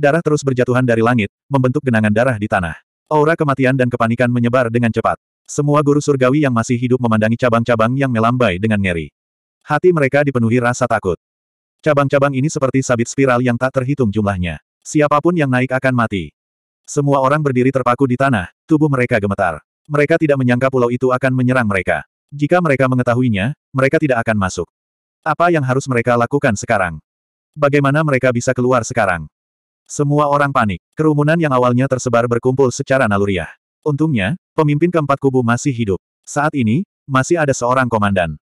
Darah terus berjatuhan dari langit, membentuk genangan darah di tanah. Aura kematian dan kepanikan menyebar dengan cepat. Semua guru surgawi yang masih hidup memandangi cabang-cabang yang melambai dengan ngeri. Hati mereka dipenuhi rasa takut. Cabang-cabang ini seperti sabit spiral yang tak terhitung jumlahnya. Siapapun yang naik akan mati. Semua orang berdiri terpaku di tanah, tubuh mereka gemetar. Mereka tidak menyangka pulau itu akan menyerang mereka. Jika mereka mengetahuinya, mereka tidak akan masuk. Apa yang harus mereka lakukan sekarang? Bagaimana mereka bisa keluar sekarang? Semua orang panik. Kerumunan yang awalnya tersebar berkumpul secara naluriah. Untungnya, pemimpin keempat kubu masih hidup. Saat ini, masih ada seorang komandan.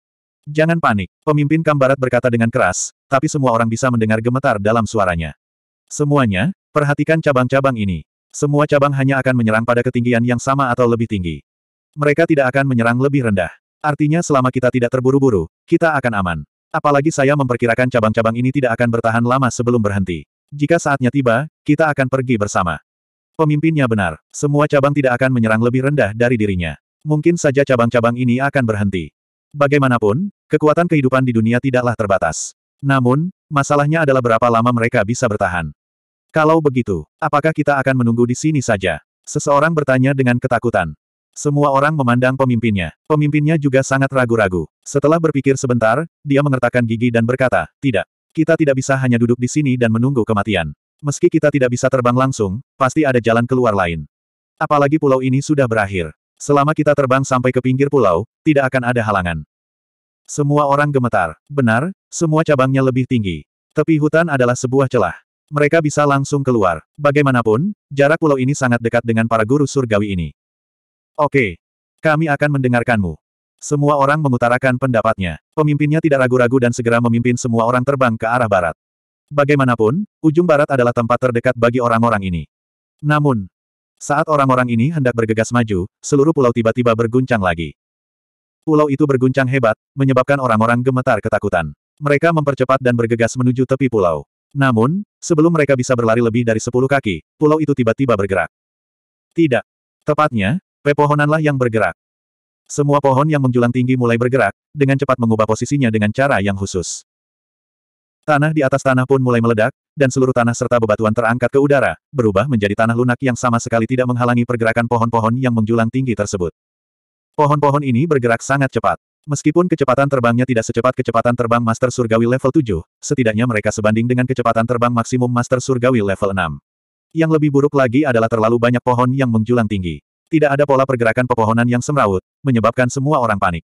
Jangan panik, pemimpin Kambarat berkata dengan keras, tapi semua orang bisa mendengar gemetar dalam suaranya. Semuanya, perhatikan cabang-cabang ini. Semua cabang hanya akan menyerang pada ketinggian yang sama atau lebih tinggi. Mereka tidak akan menyerang lebih rendah. Artinya selama kita tidak terburu-buru, kita akan aman. Apalagi saya memperkirakan cabang-cabang ini tidak akan bertahan lama sebelum berhenti. Jika saatnya tiba, kita akan pergi bersama. Pemimpinnya benar, semua cabang tidak akan menyerang lebih rendah dari dirinya. Mungkin saja cabang-cabang ini akan berhenti. Bagaimanapun, kekuatan kehidupan di dunia tidaklah terbatas. Namun, masalahnya adalah berapa lama mereka bisa bertahan. Kalau begitu, apakah kita akan menunggu di sini saja? Seseorang bertanya dengan ketakutan. Semua orang memandang pemimpinnya. Pemimpinnya juga sangat ragu-ragu. Setelah berpikir sebentar, dia mengertakkan gigi dan berkata, tidak. Kita tidak bisa hanya duduk di sini dan menunggu kematian. Meski kita tidak bisa terbang langsung, pasti ada jalan keluar lain. Apalagi pulau ini sudah berakhir. Selama kita terbang sampai ke pinggir pulau, tidak akan ada halangan. Semua orang gemetar. Benar, semua cabangnya lebih tinggi. Tepi hutan adalah sebuah celah. Mereka bisa langsung keluar. Bagaimanapun, jarak pulau ini sangat dekat dengan para guru surgawi ini. Oke. Kami akan mendengarkanmu. Semua orang mengutarakan pendapatnya. Pemimpinnya tidak ragu-ragu dan segera memimpin semua orang terbang ke arah barat. Bagaimanapun, ujung barat adalah tempat terdekat bagi orang-orang ini. Namun, saat orang-orang ini hendak bergegas maju, seluruh pulau tiba-tiba berguncang lagi. Pulau itu berguncang hebat, menyebabkan orang-orang gemetar ketakutan. Mereka mempercepat dan bergegas menuju tepi pulau. Namun, sebelum mereka bisa berlari lebih dari sepuluh kaki, pulau itu tiba-tiba bergerak. Tidak. Tepatnya, pepohonanlah yang bergerak. Semua pohon yang menjulang tinggi mulai bergerak, dengan cepat mengubah posisinya dengan cara yang khusus. Tanah di atas tanah pun mulai meledak, dan seluruh tanah serta bebatuan terangkat ke udara, berubah menjadi tanah lunak yang sama sekali tidak menghalangi pergerakan pohon-pohon yang menjulang tinggi tersebut. Pohon-pohon ini bergerak sangat cepat. Meskipun kecepatan terbangnya tidak secepat kecepatan terbang Master Surgawi level 7, setidaknya mereka sebanding dengan kecepatan terbang maksimum Master Surgawi level 6. Yang lebih buruk lagi adalah terlalu banyak pohon yang menjulang tinggi tidak ada pola pergerakan pepohonan yang semrawut, menyebabkan semua orang panik.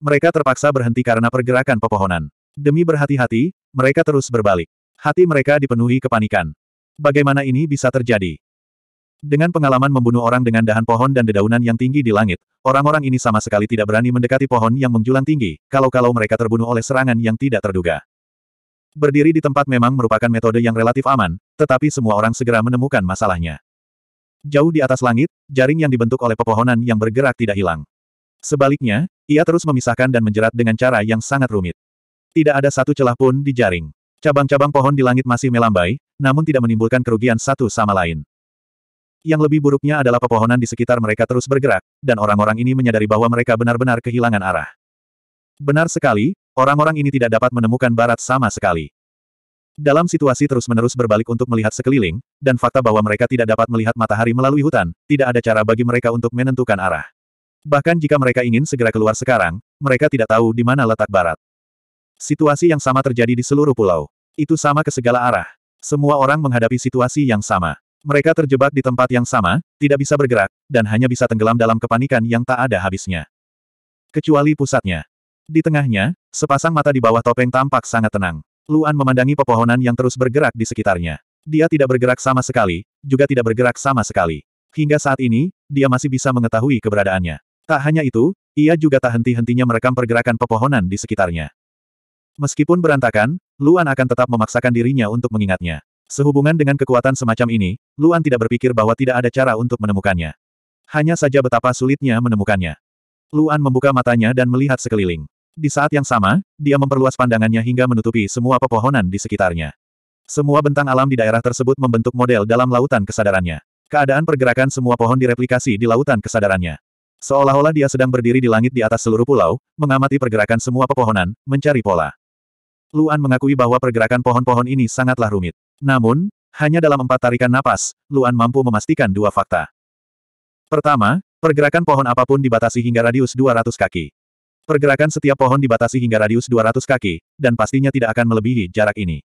Mereka terpaksa berhenti karena pergerakan pepohonan. Demi berhati-hati, mereka terus berbalik. Hati mereka dipenuhi kepanikan. Bagaimana ini bisa terjadi? Dengan pengalaman membunuh orang dengan dahan pohon dan dedaunan yang tinggi di langit, orang-orang ini sama sekali tidak berani mendekati pohon yang menjulang tinggi, kalau-kalau mereka terbunuh oleh serangan yang tidak terduga. Berdiri di tempat memang merupakan metode yang relatif aman, tetapi semua orang segera menemukan masalahnya. Jauh di atas langit, jaring yang dibentuk oleh pepohonan yang bergerak tidak hilang. Sebaliknya, ia terus memisahkan dan menjerat dengan cara yang sangat rumit. Tidak ada satu celah pun di jaring. Cabang-cabang pohon di langit masih melambai, namun tidak menimbulkan kerugian satu sama lain. Yang lebih buruknya adalah pepohonan di sekitar mereka terus bergerak, dan orang-orang ini menyadari bahwa mereka benar-benar kehilangan arah. Benar sekali, orang-orang ini tidak dapat menemukan barat sama sekali. Dalam situasi terus-menerus berbalik untuk melihat sekeliling, dan fakta bahwa mereka tidak dapat melihat matahari melalui hutan, tidak ada cara bagi mereka untuk menentukan arah. Bahkan jika mereka ingin segera keluar sekarang, mereka tidak tahu di mana letak barat. Situasi yang sama terjadi di seluruh pulau. Itu sama ke segala arah. Semua orang menghadapi situasi yang sama. Mereka terjebak di tempat yang sama, tidak bisa bergerak, dan hanya bisa tenggelam dalam kepanikan yang tak ada habisnya. Kecuali pusatnya. Di tengahnya, sepasang mata di bawah topeng tampak sangat tenang. Luan memandangi pepohonan yang terus bergerak di sekitarnya. Dia tidak bergerak sama sekali, juga tidak bergerak sama sekali. Hingga saat ini, dia masih bisa mengetahui keberadaannya. Tak hanya itu, ia juga tak henti-hentinya merekam pergerakan pepohonan di sekitarnya. Meskipun berantakan, Luan akan tetap memaksakan dirinya untuk mengingatnya. Sehubungan dengan kekuatan semacam ini, Luan tidak berpikir bahwa tidak ada cara untuk menemukannya. Hanya saja betapa sulitnya menemukannya. Luan membuka matanya dan melihat sekeliling. Di saat yang sama, dia memperluas pandangannya hingga menutupi semua pepohonan di sekitarnya. Semua bentang alam di daerah tersebut membentuk model dalam lautan kesadarannya. Keadaan pergerakan semua pohon direplikasi di lautan kesadarannya. Seolah-olah dia sedang berdiri di langit di atas seluruh pulau, mengamati pergerakan semua pepohonan, mencari pola. Luan mengakui bahwa pergerakan pohon-pohon ini sangatlah rumit. Namun, hanya dalam empat tarikan napas, Luan mampu memastikan dua fakta. Pertama, pergerakan pohon apapun dibatasi hingga radius 200 kaki. Pergerakan setiap pohon dibatasi hingga radius 200 kaki, dan pastinya tidak akan melebihi jarak ini.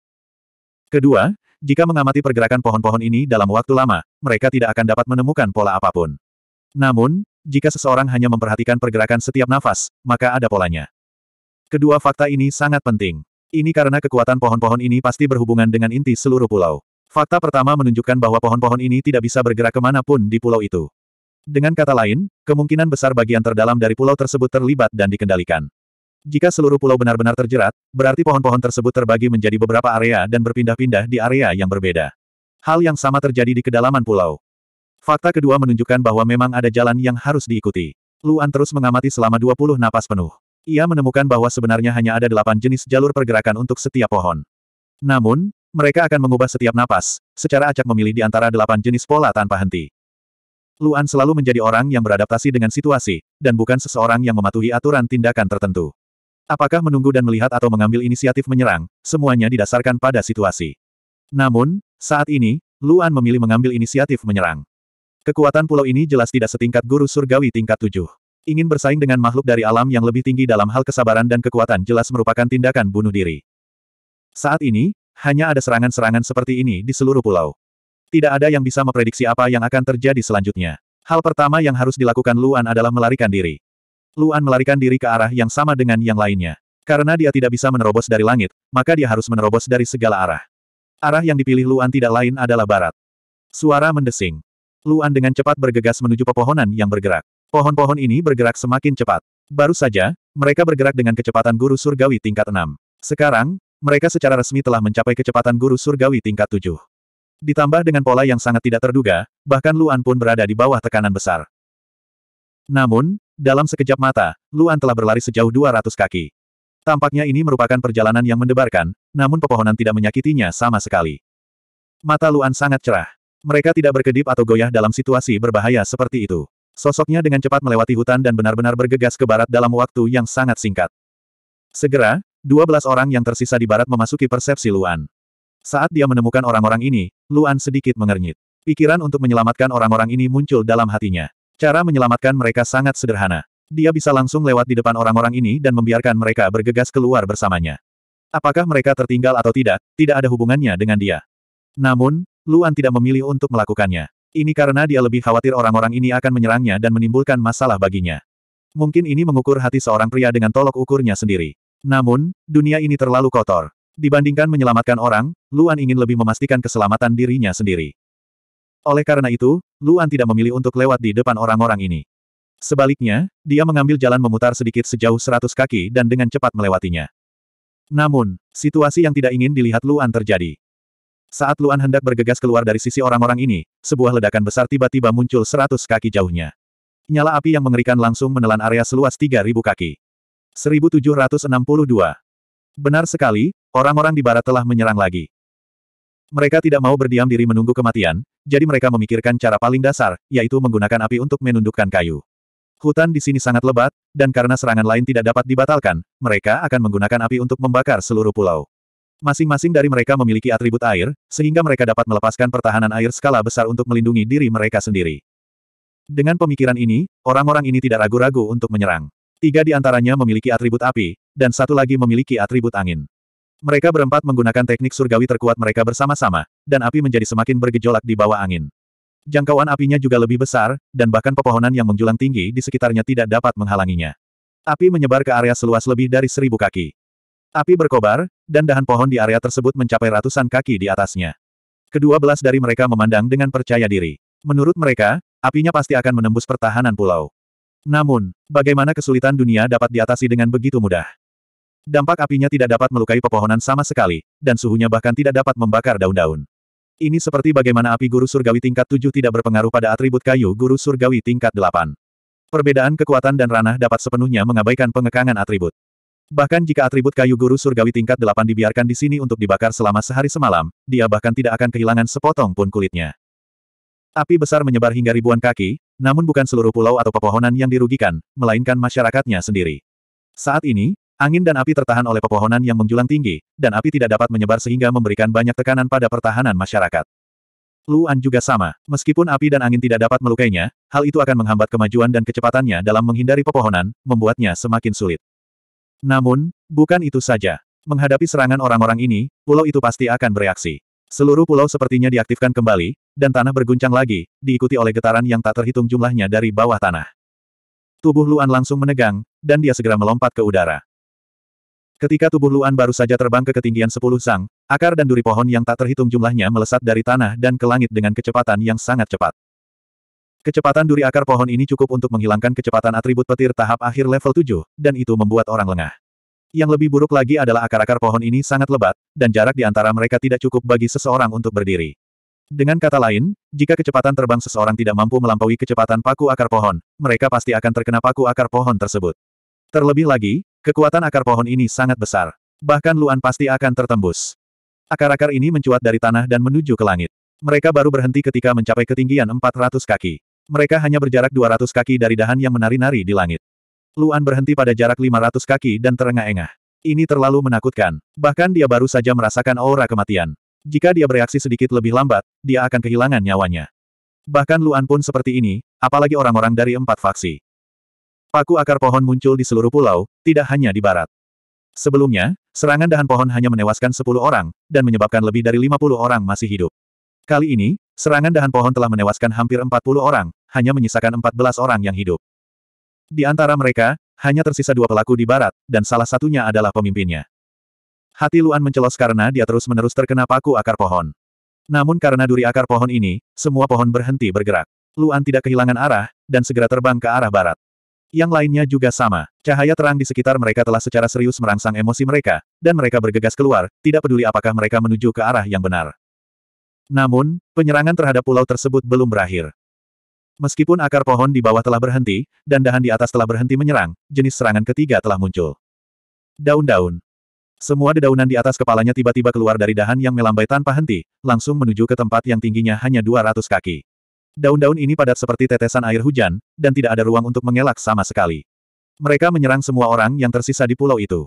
Kedua, jika mengamati pergerakan pohon-pohon ini dalam waktu lama, mereka tidak akan dapat menemukan pola apapun. Namun, jika seseorang hanya memperhatikan pergerakan setiap nafas, maka ada polanya. Kedua fakta ini sangat penting. Ini karena kekuatan pohon-pohon ini pasti berhubungan dengan inti seluruh pulau. Fakta pertama menunjukkan bahwa pohon-pohon ini tidak bisa bergerak kemanapun di pulau itu. Dengan kata lain, kemungkinan besar bagian terdalam dari pulau tersebut terlibat dan dikendalikan. Jika seluruh pulau benar-benar terjerat, berarti pohon-pohon tersebut terbagi menjadi beberapa area dan berpindah-pindah di area yang berbeda. Hal yang sama terjadi di kedalaman pulau. Fakta kedua menunjukkan bahwa memang ada jalan yang harus diikuti. Luan terus mengamati selama 20 napas penuh. Ia menemukan bahwa sebenarnya hanya ada delapan jenis jalur pergerakan untuk setiap pohon. Namun, mereka akan mengubah setiap napas, secara acak memilih di antara delapan jenis pola tanpa henti. Luan selalu menjadi orang yang beradaptasi dengan situasi, dan bukan seseorang yang mematuhi aturan tindakan tertentu. Apakah menunggu dan melihat atau mengambil inisiatif menyerang, semuanya didasarkan pada situasi. Namun, saat ini, Luan memilih mengambil inisiatif menyerang. Kekuatan pulau ini jelas tidak setingkat guru surgawi tingkat tujuh. Ingin bersaing dengan makhluk dari alam yang lebih tinggi dalam hal kesabaran dan kekuatan jelas merupakan tindakan bunuh diri. Saat ini, hanya ada serangan-serangan seperti ini di seluruh pulau. Tidak ada yang bisa memprediksi apa yang akan terjadi selanjutnya. Hal pertama yang harus dilakukan Luan adalah melarikan diri. Luan melarikan diri ke arah yang sama dengan yang lainnya. Karena dia tidak bisa menerobos dari langit, maka dia harus menerobos dari segala arah. Arah yang dipilih Luan tidak lain adalah barat. Suara mendesing. Luan dengan cepat bergegas menuju pepohonan yang bergerak. Pohon-pohon ini bergerak semakin cepat. Baru saja, mereka bergerak dengan kecepatan guru surgawi tingkat 6. Sekarang, mereka secara resmi telah mencapai kecepatan guru surgawi tingkat 7. Ditambah dengan pola yang sangat tidak terduga, bahkan Luan pun berada di bawah tekanan besar. Namun, dalam sekejap mata, Luan telah berlari sejauh 200 kaki. Tampaknya ini merupakan perjalanan yang mendebarkan, namun pepohonan tidak menyakitinya sama sekali. Mata Luan sangat cerah. Mereka tidak berkedip atau goyah dalam situasi berbahaya seperti itu. Sosoknya dengan cepat melewati hutan dan benar-benar bergegas ke barat dalam waktu yang sangat singkat. Segera, 12 orang yang tersisa di barat memasuki persepsi Luan. Saat dia menemukan orang-orang ini, Luan sedikit mengernyit. Pikiran untuk menyelamatkan orang-orang ini muncul dalam hatinya. Cara menyelamatkan mereka sangat sederhana. Dia bisa langsung lewat di depan orang-orang ini dan membiarkan mereka bergegas keluar bersamanya. Apakah mereka tertinggal atau tidak, tidak ada hubungannya dengan dia. Namun, Luan tidak memilih untuk melakukannya. Ini karena dia lebih khawatir orang-orang ini akan menyerangnya dan menimbulkan masalah baginya. Mungkin ini mengukur hati seorang pria dengan tolok ukurnya sendiri. Namun, dunia ini terlalu kotor. Dibandingkan menyelamatkan orang, Luan ingin lebih memastikan keselamatan dirinya sendiri. Oleh karena itu, Luan tidak memilih untuk lewat di depan orang-orang ini. Sebaliknya, dia mengambil jalan memutar sedikit sejauh seratus kaki dan dengan cepat melewatinya. Namun, situasi yang tidak ingin dilihat Luan terjadi. Saat Luan hendak bergegas keluar dari sisi orang-orang ini, sebuah ledakan besar tiba-tiba muncul seratus kaki jauhnya. Nyala api yang mengerikan langsung menelan area seluas tiga ribu kaki. 1762. Benar sekali, Orang-orang di barat telah menyerang lagi. Mereka tidak mau berdiam diri menunggu kematian, jadi mereka memikirkan cara paling dasar, yaitu menggunakan api untuk menundukkan kayu. Hutan di sini sangat lebat, dan karena serangan lain tidak dapat dibatalkan, mereka akan menggunakan api untuk membakar seluruh pulau. Masing-masing dari mereka memiliki atribut air, sehingga mereka dapat melepaskan pertahanan air skala besar untuk melindungi diri mereka sendiri. Dengan pemikiran ini, orang-orang ini tidak ragu-ragu untuk menyerang. Tiga di antaranya memiliki atribut api, dan satu lagi memiliki atribut angin. Mereka berempat menggunakan teknik surgawi terkuat mereka bersama-sama, dan api menjadi semakin bergejolak di bawah angin. Jangkauan apinya juga lebih besar, dan bahkan pepohonan yang menjulang tinggi di sekitarnya tidak dapat menghalanginya. Api menyebar ke area seluas lebih dari seribu kaki. Api berkobar, dan dahan pohon di area tersebut mencapai ratusan kaki di atasnya. Kedua belas dari mereka memandang dengan percaya diri. Menurut mereka, apinya pasti akan menembus pertahanan pulau. Namun, bagaimana kesulitan dunia dapat diatasi dengan begitu mudah? Dampak apinya tidak dapat melukai pepohonan sama sekali, dan suhunya bahkan tidak dapat membakar daun-daun. Ini seperti bagaimana api guru surgawi tingkat 7 tidak berpengaruh pada atribut kayu guru surgawi tingkat 8. Perbedaan kekuatan dan ranah dapat sepenuhnya mengabaikan pengekangan atribut. Bahkan jika atribut kayu guru surgawi tingkat 8 dibiarkan di sini untuk dibakar selama sehari semalam, dia bahkan tidak akan kehilangan sepotong pun kulitnya. Api besar menyebar hingga ribuan kaki, namun bukan seluruh pulau atau pepohonan yang dirugikan, melainkan masyarakatnya sendiri. Saat ini, Angin dan api tertahan oleh pepohonan yang menjulang tinggi, dan api tidak dapat menyebar sehingga memberikan banyak tekanan pada pertahanan masyarakat. Luan juga sama. Meskipun api dan angin tidak dapat melukainya, hal itu akan menghambat kemajuan dan kecepatannya dalam menghindari pepohonan, membuatnya semakin sulit. Namun, bukan itu saja. Menghadapi serangan orang-orang ini, pulau itu pasti akan bereaksi. Seluruh pulau sepertinya diaktifkan kembali, dan tanah berguncang lagi, diikuti oleh getaran yang tak terhitung jumlahnya dari bawah tanah. Tubuh Luan langsung menegang, dan dia segera melompat ke udara. Ketika tubuh Luan baru saja terbang ke ketinggian sepuluh sang, akar dan duri pohon yang tak terhitung jumlahnya melesat dari tanah dan ke langit dengan kecepatan yang sangat cepat. Kecepatan duri akar pohon ini cukup untuk menghilangkan kecepatan atribut petir tahap akhir level 7, dan itu membuat orang lengah. Yang lebih buruk lagi adalah akar-akar pohon ini sangat lebat, dan jarak di antara mereka tidak cukup bagi seseorang untuk berdiri. Dengan kata lain, jika kecepatan terbang seseorang tidak mampu melampaui kecepatan paku akar pohon, mereka pasti akan terkena paku akar pohon tersebut. Terlebih lagi, Kekuatan akar pohon ini sangat besar. Bahkan Luan pasti akan tertembus. Akar-akar ini mencuat dari tanah dan menuju ke langit. Mereka baru berhenti ketika mencapai ketinggian 400 kaki. Mereka hanya berjarak 200 kaki dari dahan yang menari-nari di langit. Luan berhenti pada jarak 500 kaki dan terengah-engah. Ini terlalu menakutkan. Bahkan dia baru saja merasakan aura kematian. Jika dia bereaksi sedikit lebih lambat, dia akan kehilangan nyawanya. Bahkan Luan pun seperti ini, apalagi orang-orang dari empat faksi. Paku akar pohon muncul di seluruh pulau, tidak hanya di barat. Sebelumnya, serangan dahan pohon hanya menewaskan 10 orang, dan menyebabkan lebih dari 50 orang masih hidup. Kali ini, serangan dahan pohon telah menewaskan hampir 40 orang, hanya menyisakan 14 orang yang hidup. Di antara mereka, hanya tersisa dua pelaku di barat, dan salah satunya adalah pemimpinnya. Hati Luan mencelos karena dia terus-menerus terkena paku akar pohon. Namun karena duri akar pohon ini, semua pohon berhenti bergerak. Luan tidak kehilangan arah, dan segera terbang ke arah barat. Yang lainnya juga sama. Cahaya terang di sekitar mereka telah secara serius merangsang emosi mereka, dan mereka bergegas keluar, tidak peduli apakah mereka menuju ke arah yang benar. Namun, penyerangan terhadap pulau tersebut belum berakhir. Meskipun akar pohon di bawah telah berhenti, dan dahan di atas telah berhenti menyerang, jenis serangan ketiga telah muncul. Daun-daun. Semua dedaunan di atas kepalanya tiba-tiba keluar dari dahan yang melambai tanpa henti, langsung menuju ke tempat yang tingginya hanya 200 kaki. Daun-daun ini padat seperti tetesan air hujan, dan tidak ada ruang untuk mengelak sama sekali. Mereka menyerang semua orang yang tersisa di pulau itu.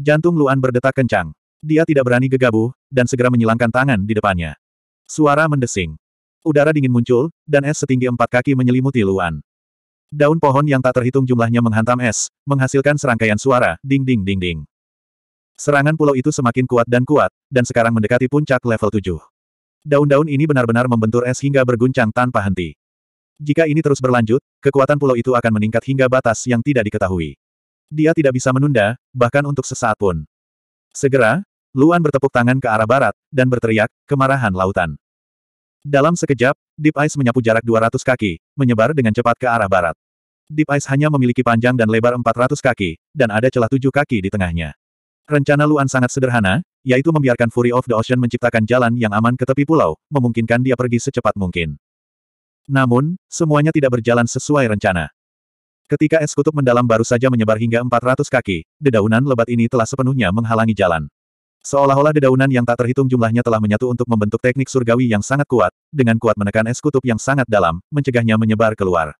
Jantung Luan berdetak kencang. Dia tidak berani gegabah, dan segera menyilangkan tangan di depannya. Suara mendesing. Udara dingin muncul, dan es setinggi empat kaki menyelimuti Luan. Daun pohon yang tak terhitung jumlahnya menghantam es, menghasilkan serangkaian suara, ding-ding-ding-ding. Serangan pulau itu semakin kuat dan kuat, dan sekarang mendekati puncak level 7. Daun-daun ini benar-benar membentur es hingga berguncang tanpa henti. Jika ini terus berlanjut, kekuatan pulau itu akan meningkat hingga batas yang tidak diketahui. Dia tidak bisa menunda, bahkan untuk sesaat pun. Segera, Luan bertepuk tangan ke arah barat, dan berteriak, kemarahan lautan. Dalam sekejap, Deep Ice menyapu jarak 200 kaki, menyebar dengan cepat ke arah barat. Deep Ice hanya memiliki panjang dan lebar 400 kaki, dan ada celah tujuh kaki di tengahnya. Rencana Luan sangat sederhana, yaitu membiarkan Fury of the Ocean menciptakan jalan yang aman ke tepi pulau, memungkinkan dia pergi secepat mungkin. Namun, semuanya tidak berjalan sesuai rencana. Ketika es kutub mendalam baru saja menyebar hingga 400 kaki, dedaunan lebat ini telah sepenuhnya menghalangi jalan. Seolah-olah dedaunan yang tak terhitung jumlahnya telah menyatu untuk membentuk teknik surgawi yang sangat kuat, dengan kuat menekan es kutub yang sangat dalam, mencegahnya menyebar keluar.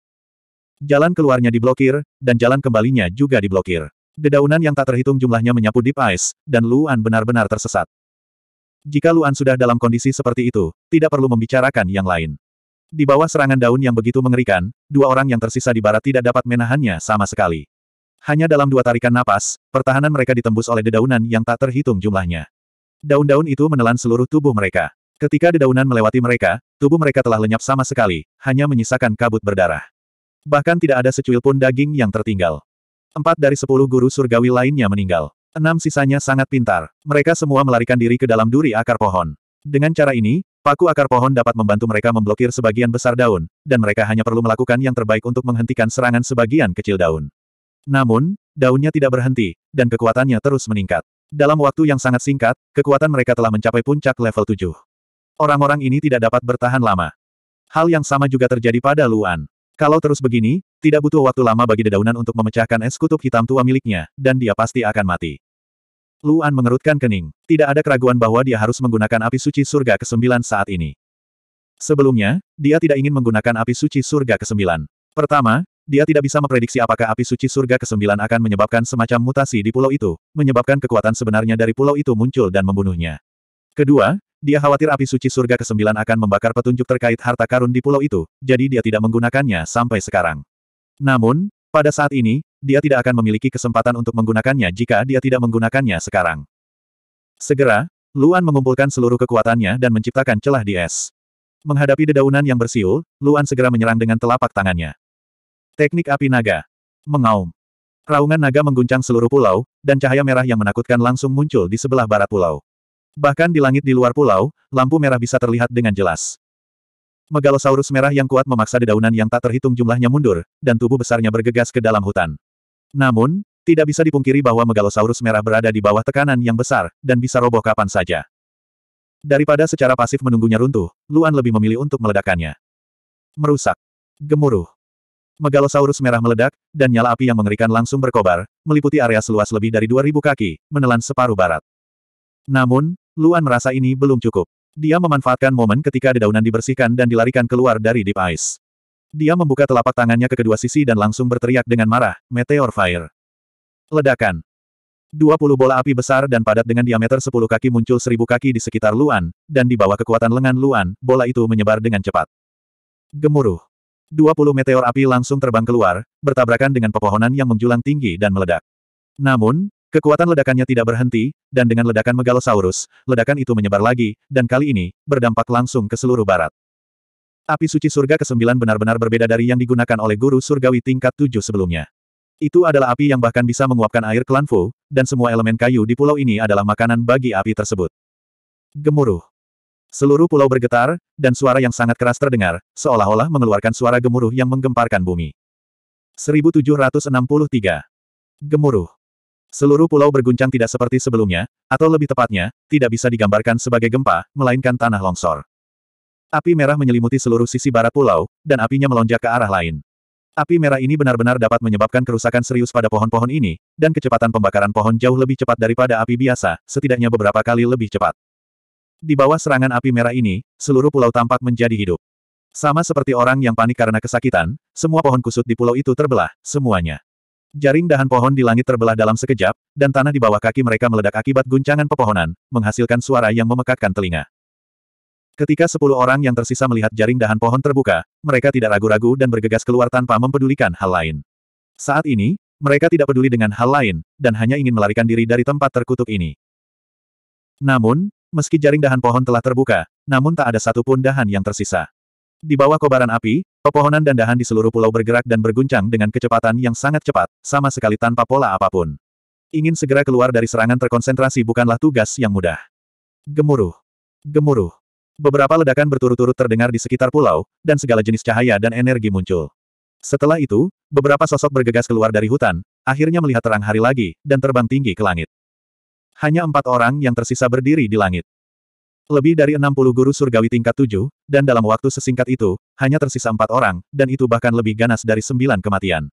Jalan keluarnya diblokir, dan jalan kembalinya juga diblokir. Dedaunan yang tak terhitung jumlahnya menyapu Deep Ice, dan Luan benar-benar tersesat. Jika Luan sudah dalam kondisi seperti itu, tidak perlu membicarakan yang lain. Di bawah serangan daun yang begitu mengerikan, dua orang yang tersisa di barat tidak dapat menahannya sama sekali. Hanya dalam dua tarikan napas, pertahanan mereka ditembus oleh dedaunan yang tak terhitung jumlahnya. Daun-daun itu menelan seluruh tubuh mereka. Ketika dedaunan melewati mereka, tubuh mereka telah lenyap sama sekali, hanya menyisakan kabut berdarah. Bahkan tidak ada secuil pun daging yang tertinggal. Empat dari sepuluh guru surgawi lainnya meninggal. Enam sisanya sangat pintar. Mereka semua melarikan diri ke dalam duri akar pohon. Dengan cara ini, paku akar pohon dapat membantu mereka memblokir sebagian besar daun, dan mereka hanya perlu melakukan yang terbaik untuk menghentikan serangan sebagian kecil daun. Namun, daunnya tidak berhenti, dan kekuatannya terus meningkat. Dalam waktu yang sangat singkat, kekuatan mereka telah mencapai puncak level 7. Orang-orang ini tidak dapat bertahan lama. Hal yang sama juga terjadi pada Luan. Kalau terus begini, tidak butuh waktu lama bagi dedaunan untuk memecahkan es kutub hitam tua miliknya, dan dia pasti akan mati. Luan mengerutkan kening. Tidak ada keraguan bahwa dia harus menggunakan api suci surga ke-9 saat ini. Sebelumnya, dia tidak ingin menggunakan api suci surga ke-9. Pertama, dia tidak bisa memprediksi apakah api suci surga ke-9 akan menyebabkan semacam mutasi di pulau itu, menyebabkan kekuatan sebenarnya dari pulau itu muncul dan membunuhnya. Kedua, dia khawatir api suci surga ke-9 akan membakar petunjuk terkait harta karun di pulau itu, jadi dia tidak menggunakannya sampai sekarang. Namun, pada saat ini, dia tidak akan memiliki kesempatan untuk menggunakannya jika dia tidak menggunakannya sekarang. Segera, Luan mengumpulkan seluruh kekuatannya dan menciptakan celah di es. Menghadapi dedaunan yang bersiul, Luan segera menyerang dengan telapak tangannya. Teknik api naga. Mengaum. Raungan naga mengguncang seluruh pulau, dan cahaya merah yang menakutkan langsung muncul di sebelah barat pulau. Bahkan di langit di luar pulau, lampu merah bisa terlihat dengan jelas. Megalosaurus merah yang kuat memaksa dedaunan yang tak terhitung jumlahnya mundur, dan tubuh besarnya bergegas ke dalam hutan. Namun, tidak bisa dipungkiri bahwa Megalosaurus merah berada di bawah tekanan yang besar, dan bisa roboh kapan saja. Daripada secara pasif menunggunya runtuh, Luan lebih memilih untuk meledakannya. Merusak. Gemuruh. Megalosaurus merah meledak, dan nyala api yang mengerikan langsung berkobar, meliputi area seluas lebih dari 2.000 kaki, menelan separuh barat. Namun, Luan merasa ini belum cukup. Dia memanfaatkan momen ketika dedaunan dibersihkan dan dilarikan keluar dari Deep Ice. Dia membuka telapak tangannya ke kedua sisi dan langsung berteriak dengan marah, Meteor Fire. Ledakan. 20 bola api besar dan padat dengan diameter 10 kaki muncul seribu kaki di sekitar Luan, dan di bawah kekuatan lengan Luan, bola itu menyebar dengan cepat. Gemuruh. 20 meteor api langsung terbang keluar, bertabrakan dengan pepohonan yang menjulang tinggi dan meledak. Namun, Kekuatan ledakannya tidak berhenti, dan dengan ledakan Megalosaurus, ledakan itu menyebar lagi, dan kali ini, berdampak langsung ke seluruh barat. Api suci surga ke-9 benar-benar berbeda dari yang digunakan oleh guru surgawi tingkat 7 sebelumnya. Itu adalah api yang bahkan bisa menguapkan air klan Fu, dan semua elemen kayu di pulau ini adalah makanan bagi api tersebut. Gemuruh. Seluruh pulau bergetar, dan suara yang sangat keras terdengar, seolah-olah mengeluarkan suara gemuruh yang menggemparkan bumi. 1763. Gemuruh. Seluruh pulau berguncang tidak seperti sebelumnya, atau lebih tepatnya, tidak bisa digambarkan sebagai gempa, melainkan tanah longsor. Api merah menyelimuti seluruh sisi barat pulau, dan apinya melonjak ke arah lain. Api merah ini benar-benar dapat menyebabkan kerusakan serius pada pohon-pohon ini, dan kecepatan pembakaran pohon jauh lebih cepat daripada api biasa, setidaknya beberapa kali lebih cepat. Di bawah serangan api merah ini, seluruh pulau tampak menjadi hidup. Sama seperti orang yang panik karena kesakitan, semua pohon kusut di pulau itu terbelah, semuanya. Jaring dahan pohon di langit terbelah dalam sekejap, dan tanah di bawah kaki mereka meledak akibat guncangan pepohonan, menghasilkan suara yang memekakkan telinga. Ketika sepuluh orang yang tersisa melihat jaring dahan pohon terbuka, mereka tidak ragu-ragu dan bergegas keluar tanpa mempedulikan hal lain. Saat ini, mereka tidak peduli dengan hal lain, dan hanya ingin melarikan diri dari tempat terkutuk ini. Namun, meski jaring dahan pohon telah terbuka, namun tak ada satupun dahan yang tersisa. Di bawah kobaran api, pepohonan dan dahan di seluruh pulau bergerak dan berguncang dengan kecepatan yang sangat cepat, sama sekali tanpa pola apapun. Ingin segera keluar dari serangan terkonsentrasi bukanlah tugas yang mudah. Gemuruh. Gemuruh. Beberapa ledakan berturut-turut terdengar di sekitar pulau, dan segala jenis cahaya dan energi muncul. Setelah itu, beberapa sosok bergegas keluar dari hutan, akhirnya melihat terang hari lagi, dan terbang tinggi ke langit. Hanya empat orang yang tersisa berdiri di langit. Lebih dari 60 guru surgawi tingkat 7, dan dalam waktu sesingkat itu, hanya tersisa empat orang, dan itu bahkan lebih ganas dari sembilan kematian.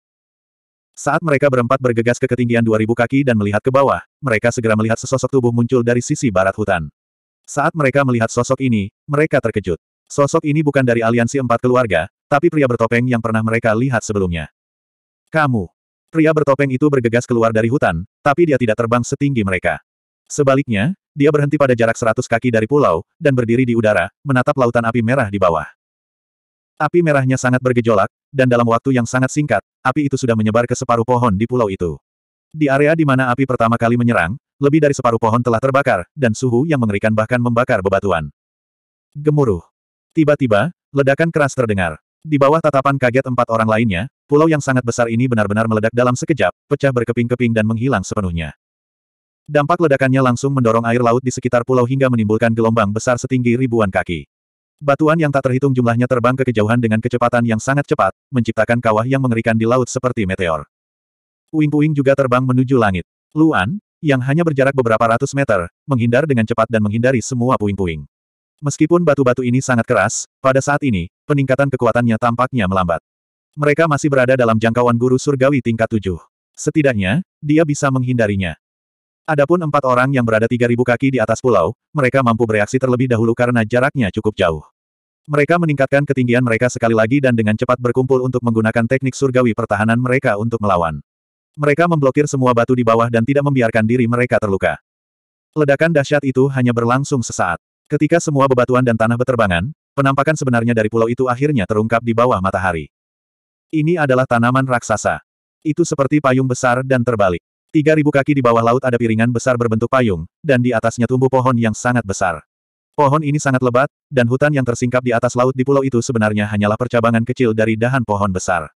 Saat mereka berempat bergegas ke ketinggian 2000 kaki dan melihat ke bawah, mereka segera melihat sesosok tubuh muncul dari sisi barat hutan. Saat mereka melihat sosok ini, mereka terkejut. Sosok ini bukan dari aliansi empat keluarga, tapi pria bertopeng yang pernah mereka lihat sebelumnya. Kamu. Pria bertopeng itu bergegas keluar dari hutan, tapi dia tidak terbang setinggi mereka. Sebaliknya, dia berhenti pada jarak seratus kaki dari pulau, dan berdiri di udara, menatap lautan api merah di bawah. Api merahnya sangat bergejolak, dan dalam waktu yang sangat singkat, api itu sudah menyebar ke separuh pohon di pulau itu. Di area di mana api pertama kali menyerang, lebih dari separuh pohon telah terbakar, dan suhu yang mengerikan bahkan membakar bebatuan. Gemuruh. Tiba-tiba, ledakan keras terdengar. Di bawah tatapan kaget empat orang lainnya, pulau yang sangat besar ini benar-benar meledak dalam sekejap, pecah berkeping-keping dan menghilang sepenuhnya. Dampak ledakannya langsung mendorong air laut di sekitar pulau hingga menimbulkan gelombang besar setinggi ribuan kaki. Batuan yang tak terhitung jumlahnya terbang ke kejauhan dengan kecepatan yang sangat cepat, menciptakan kawah yang mengerikan di laut seperti meteor. Puing-puing juga terbang menuju langit. Luan, yang hanya berjarak beberapa ratus meter, menghindar dengan cepat dan menghindari semua puing-puing. Meskipun batu-batu ini sangat keras, pada saat ini, peningkatan kekuatannya tampaknya melambat. Mereka masih berada dalam jangkauan guru surgawi tingkat tujuh. Setidaknya, dia bisa menghindarinya. Adapun empat orang yang berada 3.000 kaki di atas pulau, mereka mampu bereaksi terlebih dahulu karena jaraknya cukup jauh. Mereka meningkatkan ketinggian mereka sekali lagi dan dengan cepat berkumpul untuk menggunakan teknik surgawi pertahanan mereka untuk melawan. Mereka memblokir semua batu di bawah dan tidak membiarkan diri mereka terluka. Ledakan dahsyat itu hanya berlangsung sesaat. Ketika semua bebatuan dan tanah berterbangan, penampakan sebenarnya dari pulau itu akhirnya terungkap di bawah matahari. Ini adalah tanaman raksasa. Itu seperti payung besar dan terbalik. Tiga ribu kaki di bawah laut ada piringan besar berbentuk payung, dan di atasnya tumbuh pohon yang sangat besar. Pohon ini sangat lebat, dan hutan yang tersingkap di atas laut di pulau itu sebenarnya hanyalah percabangan kecil dari dahan pohon besar.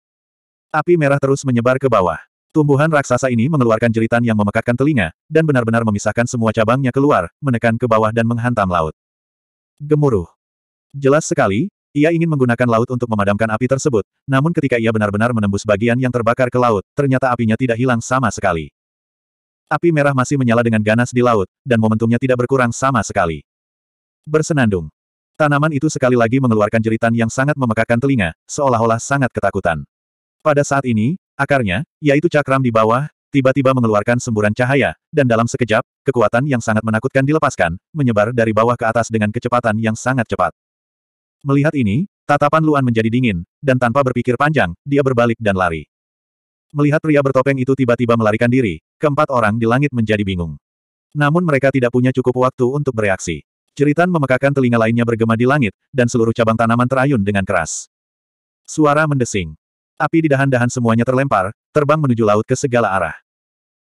Api merah terus menyebar ke bawah. Tumbuhan raksasa ini mengeluarkan jeritan yang memekakkan telinga, dan benar-benar memisahkan semua cabangnya keluar, menekan ke bawah dan menghantam laut. Gemuruh. Jelas sekali, ia ingin menggunakan laut untuk memadamkan api tersebut, namun ketika ia benar-benar menembus bagian yang terbakar ke laut, ternyata apinya tidak hilang sama sekali. Api merah masih menyala dengan ganas di laut, dan momentumnya tidak berkurang sama sekali. Bersenandung. Tanaman itu sekali lagi mengeluarkan jeritan yang sangat memekakan telinga, seolah-olah sangat ketakutan. Pada saat ini, akarnya, yaitu cakram di bawah, tiba-tiba mengeluarkan semburan cahaya, dan dalam sekejap, kekuatan yang sangat menakutkan dilepaskan, menyebar dari bawah ke atas dengan kecepatan yang sangat cepat. Melihat ini, tatapan Luan menjadi dingin, dan tanpa berpikir panjang, dia berbalik dan lari. Melihat pria bertopeng itu tiba-tiba melarikan diri, keempat orang di langit menjadi bingung. Namun mereka tidak punya cukup waktu untuk bereaksi. Jeritan memekakan telinga lainnya bergema di langit, dan seluruh cabang tanaman terayun dengan keras. Suara mendesing. Api di dahan-dahan semuanya terlempar, terbang menuju laut ke segala arah.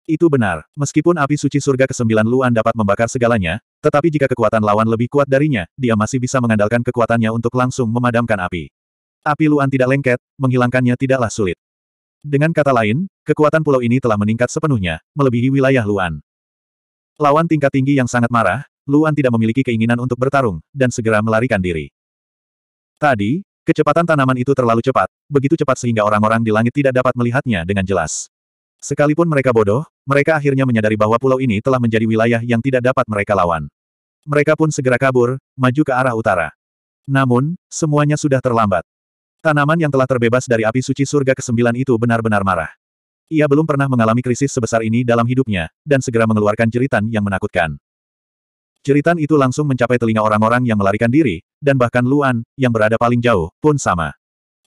Itu benar, meskipun api suci surga ke-9 Luan dapat membakar segalanya, tetapi jika kekuatan lawan lebih kuat darinya, dia masih bisa mengandalkan kekuatannya untuk langsung memadamkan api. Api Luan tidak lengket, menghilangkannya tidaklah sulit. Dengan kata lain, kekuatan pulau ini telah meningkat sepenuhnya, melebihi wilayah Luan. Lawan tingkat tinggi yang sangat marah, Luan tidak memiliki keinginan untuk bertarung, dan segera melarikan diri. Tadi, kecepatan tanaman itu terlalu cepat, begitu cepat sehingga orang-orang di langit tidak dapat melihatnya dengan jelas. Sekalipun mereka bodoh, mereka akhirnya menyadari bahwa pulau ini telah menjadi wilayah yang tidak dapat mereka lawan. Mereka pun segera kabur, maju ke arah utara. Namun, semuanya sudah terlambat. Tanaman yang telah terbebas dari api suci surga ke-9 itu benar-benar marah. Ia belum pernah mengalami krisis sebesar ini dalam hidupnya, dan segera mengeluarkan jeritan yang menakutkan. Jeritan itu langsung mencapai telinga orang-orang yang melarikan diri, dan bahkan Luan, yang berada paling jauh, pun sama.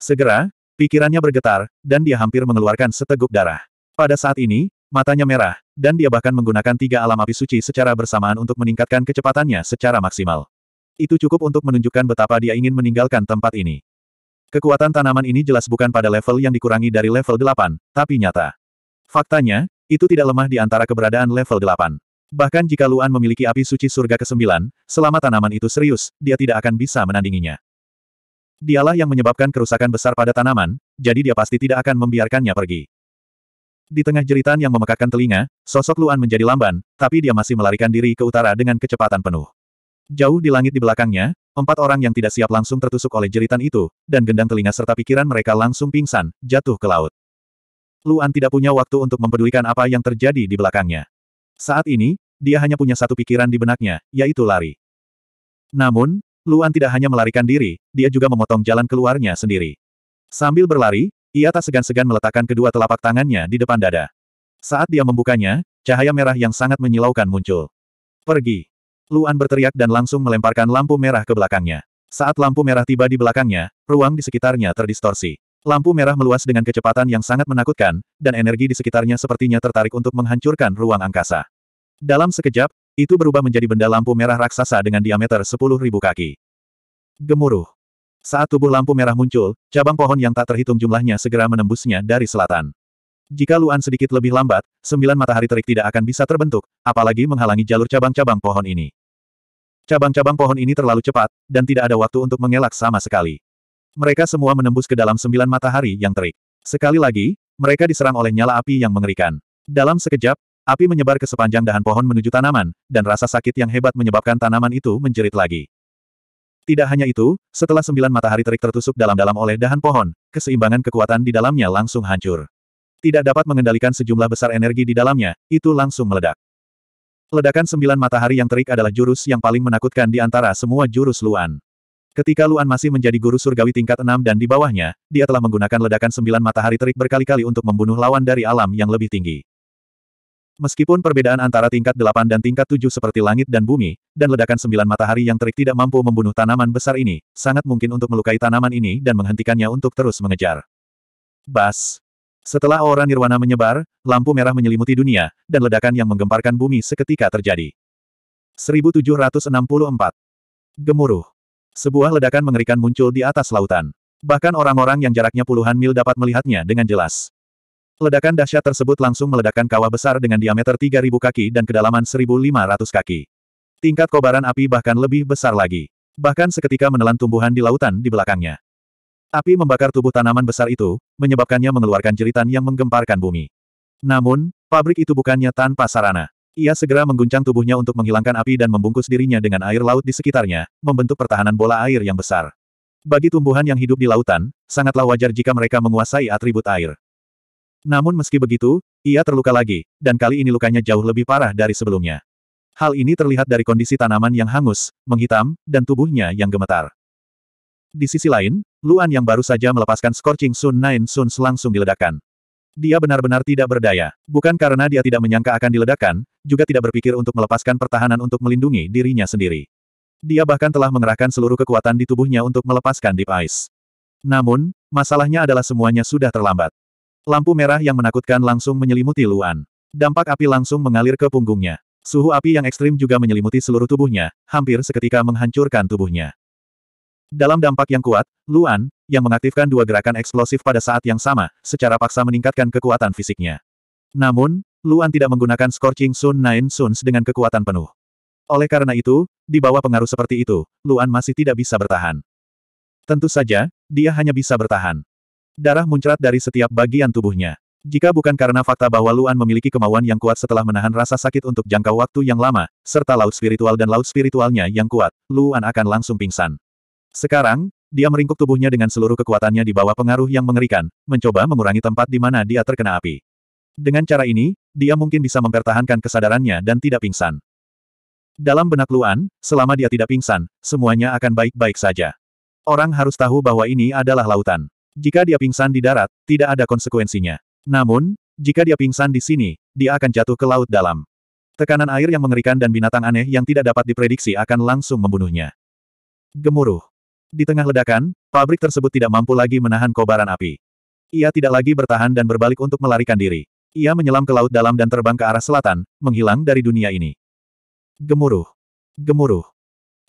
Segera, pikirannya bergetar, dan dia hampir mengeluarkan seteguk darah. Pada saat ini, matanya merah, dan dia bahkan menggunakan tiga alam api suci secara bersamaan untuk meningkatkan kecepatannya secara maksimal. Itu cukup untuk menunjukkan betapa dia ingin meninggalkan tempat ini. Kekuatan tanaman ini jelas bukan pada level yang dikurangi dari level 8, tapi nyata. Faktanya, itu tidak lemah di antara keberadaan level 8. Bahkan jika Luan memiliki api suci surga ke-9, selama tanaman itu serius, dia tidak akan bisa menandinginya. Dialah yang menyebabkan kerusakan besar pada tanaman, jadi dia pasti tidak akan membiarkannya pergi. Di tengah jeritan yang memekakkan telinga, sosok Luan menjadi lamban, tapi dia masih melarikan diri ke utara dengan kecepatan penuh. Jauh di langit di belakangnya, Empat orang yang tidak siap langsung tertusuk oleh jeritan itu, dan gendang telinga serta pikiran mereka langsung pingsan, jatuh ke laut. Luan tidak punya waktu untuk mempedulikan apa yang terjadi di belakangnya. Saat ini, dia hanya punya satu pikiran di benaknya, yaitu lari. Namun, Luan tidak hanya melarikan diri, dia juga memotong jalan keluarnya sendiri. Sambil berlari, ia tak segan-segan meletakkan kedua telapak tangannya di depan dada. Saat dia membukanya, cahaya merah yang sangat menyilaukan muncul. Pergi. Luan berteriak dan langsung melemparkan lampu merah ke belakangnya. Saat lampu merah tiba di belakangnya, ruang di sekitarnya terdistorsi. Lampu merah meluas dengan kecepatan yang sangat menakutkan, dan energi di sekitarnya sepertinya tertarik untuk menghancurkan ruang angkasa. Dalam sekejap, itu berubah menjadi benda lampu merah raksasa dengan diameter 10.000 kaki. Gemuruh. Saat tubuh lampu merah muncul, cabang pohon yang tak terhitung jumlahnya segera menembusnya dari selatan. Jika Luan sedikit lebih lambat, sembilan matahari terik tidak akan bisa terbentuk, apalagi menghalangi jalur cabang-cabang pohon ini. Cabang-cabang pohon ini terlalu cepat, dan tidak ada waktu untuk mengelak sama sekali. Mereka semua menembus ke dalam sembilan matahari yang terik. Sekali lagi, mereka diserang oleh nyala api yang mengerikan. Dalam sekejap, api menyebar ke sepanjang dahan pohon menuju tanaman, dan rasa sakit yang hebat menyebabkan tanaman itu menjerit lagi. Tidak hanya itu, setelah sembilan matahari terik tertusuk dalam-dalam oleh dahan pohon, keseimbangan kekuatan di dalamnya langsung hancur. Tidak dapat mengendalikan sejumlah besar energi di dalamnya, itu langsung meledak. Ledakan sembilan matahari yang terik adalah jurus yang paling menakutkan di antara semua jurus Luan. Ketika Luan masih menjadi guru surgawi tingkat enam dan di bawahnya, dia telah menggunakan ledakan sembilan matahari terik berkali-kali untuk membunuh lawan dari alam yang lebih tinggi. Meskipun perbedaan antara tingkat delapan dan tingkat tujuh seperti langit dan bumi, dan ledakan sembilan matahari yang terik tidak mampu membunuh tanaman besar ini, sangat mungkin untuk melukai tanaman ini dan menghentikannya untuk terus mengejar. Bas! Setelah aura nirwana menyebar, lampu merah menyelimuti dunia, dan ledakan yang menggemparkan bumi seketika terjadi. 1764. Gemuruh. Sebuah ledakan mengerikan muncul di atas lautan. Bahkan orang-orang yang jaraknya puluhan mil dapat melihatnya dengan jelas. Ledakan dahsyat tersebut langsung meledakkan kawah besar dengan diameter 3.000 kaki dan kedalaman 1.500 kaki. Tingkat kobaran api bahkan lebih besar lagi. Bahkan seketika menelan tumbuhan di lautan di belakangnya. Api membakar tubuh tanaman besar itu, menyebabkannya mengeluarkan jeritan yang menggemparkan bumi. Namun, pabrik itu bukannya tanpa sarana. Ia segera mengguncang tubuhnya untuk menghilangkan api dan membungkus dirinya dengan air laut di sekitarnya, membentuk pertahanan bola air yang besar. Bagi tumbuhan yang hidup di lautan, sangatlah wajar jika mereka menguasai atribut air. Namun meski begitu, ia terluka lagi, dan kali ini lukanya jauh lebih parah dari sebelumnya. Hal ini terlihat dari kondisi tanaman yang hangus, menghitam, dan tubuhnya yang gemetar. Di sisi lain, Luan yang baru saja melepaskan Scorching Sun Nine Suns langsung diledakkan. Dia benar-benar tidak berdaya. Bukan karena dia tidak menyangka akan diledakkan, juga tidak berpikir untuk melepaskan pertahanan untuk melindungi dirinya sendiri. Dia bahkan telah mengerahkan seluruh kekuatan di tubuhnya untuk melepaskan Deep Ice. Namun, masalahnya adalah semuanya sudah terlambat. Lampu merah yang menakutkan langsung menyelimuti Luan. Dampak api langsung mengalir ke punggungnya. Suhu api yang ekstrim juga menyelimuti seluruh tubuhnya, hampir seketika menghancurkan tubuhnya. Dalam dampak yang kuat, Luan, yang mengaktifkan dua gerakan eksplosif pada saat yang sama, secara paksa meningkatkan kekuatan fisiknya. Namun, Luan tidak menggunakan Scorching Sun Nine Suns dengan kekuatan penuh. Oleh karena itu, di bawah pengaruh seperti itu, Luan masih tidak bisa bertahan. Tentu saja, dia hanya bisa bertahan. Darah muncrat dari setiap bagian tubuhnya. Jika bukan karena fakta bahwa Luan memiliki kemauan yang kuat setelah menahan rasa sakit untuk jangka waktu yang lama, serta laut spiritual dan laut spiritualnya yang kuat, Luan akan langsung pingsan. Sekarang, dia meringkuk tubuhnya dengan seluruh kekuatannya di bawah pengaruh yang mengerikan, mencoba mengurangi tempat di mana dia terkena api. Dengan cara ini, dia mungkin bisa mempertahankan kesadarannya dan tidak pingsan. Dalam benak Luan, selama dia tidak pingsan, semuanya akan baik-baik saja. Orang harus tahu bahwa ini adalah lautan. Jika dia pingsan di darat, tidak ada konsekuensinya. Namun, jika dia pingsan di sini, dia akan jatuh ke laut dalam. Tekanan air yang mengerikan dan binatang aneh yang tidak dapat diprediksi akan langsung membunuhnya. Gemuruh. Di tengah ledakan, pabrik tersebut tidak mampu lagi menahan kobaran api. Ia tidak lagi bertahan dan berbalik untuk melarikan diri. Ia menyelam ke laut dalam dan terbang ke arah selatan, menghilang dari dunia ini. Gemuruh. Gemuruh.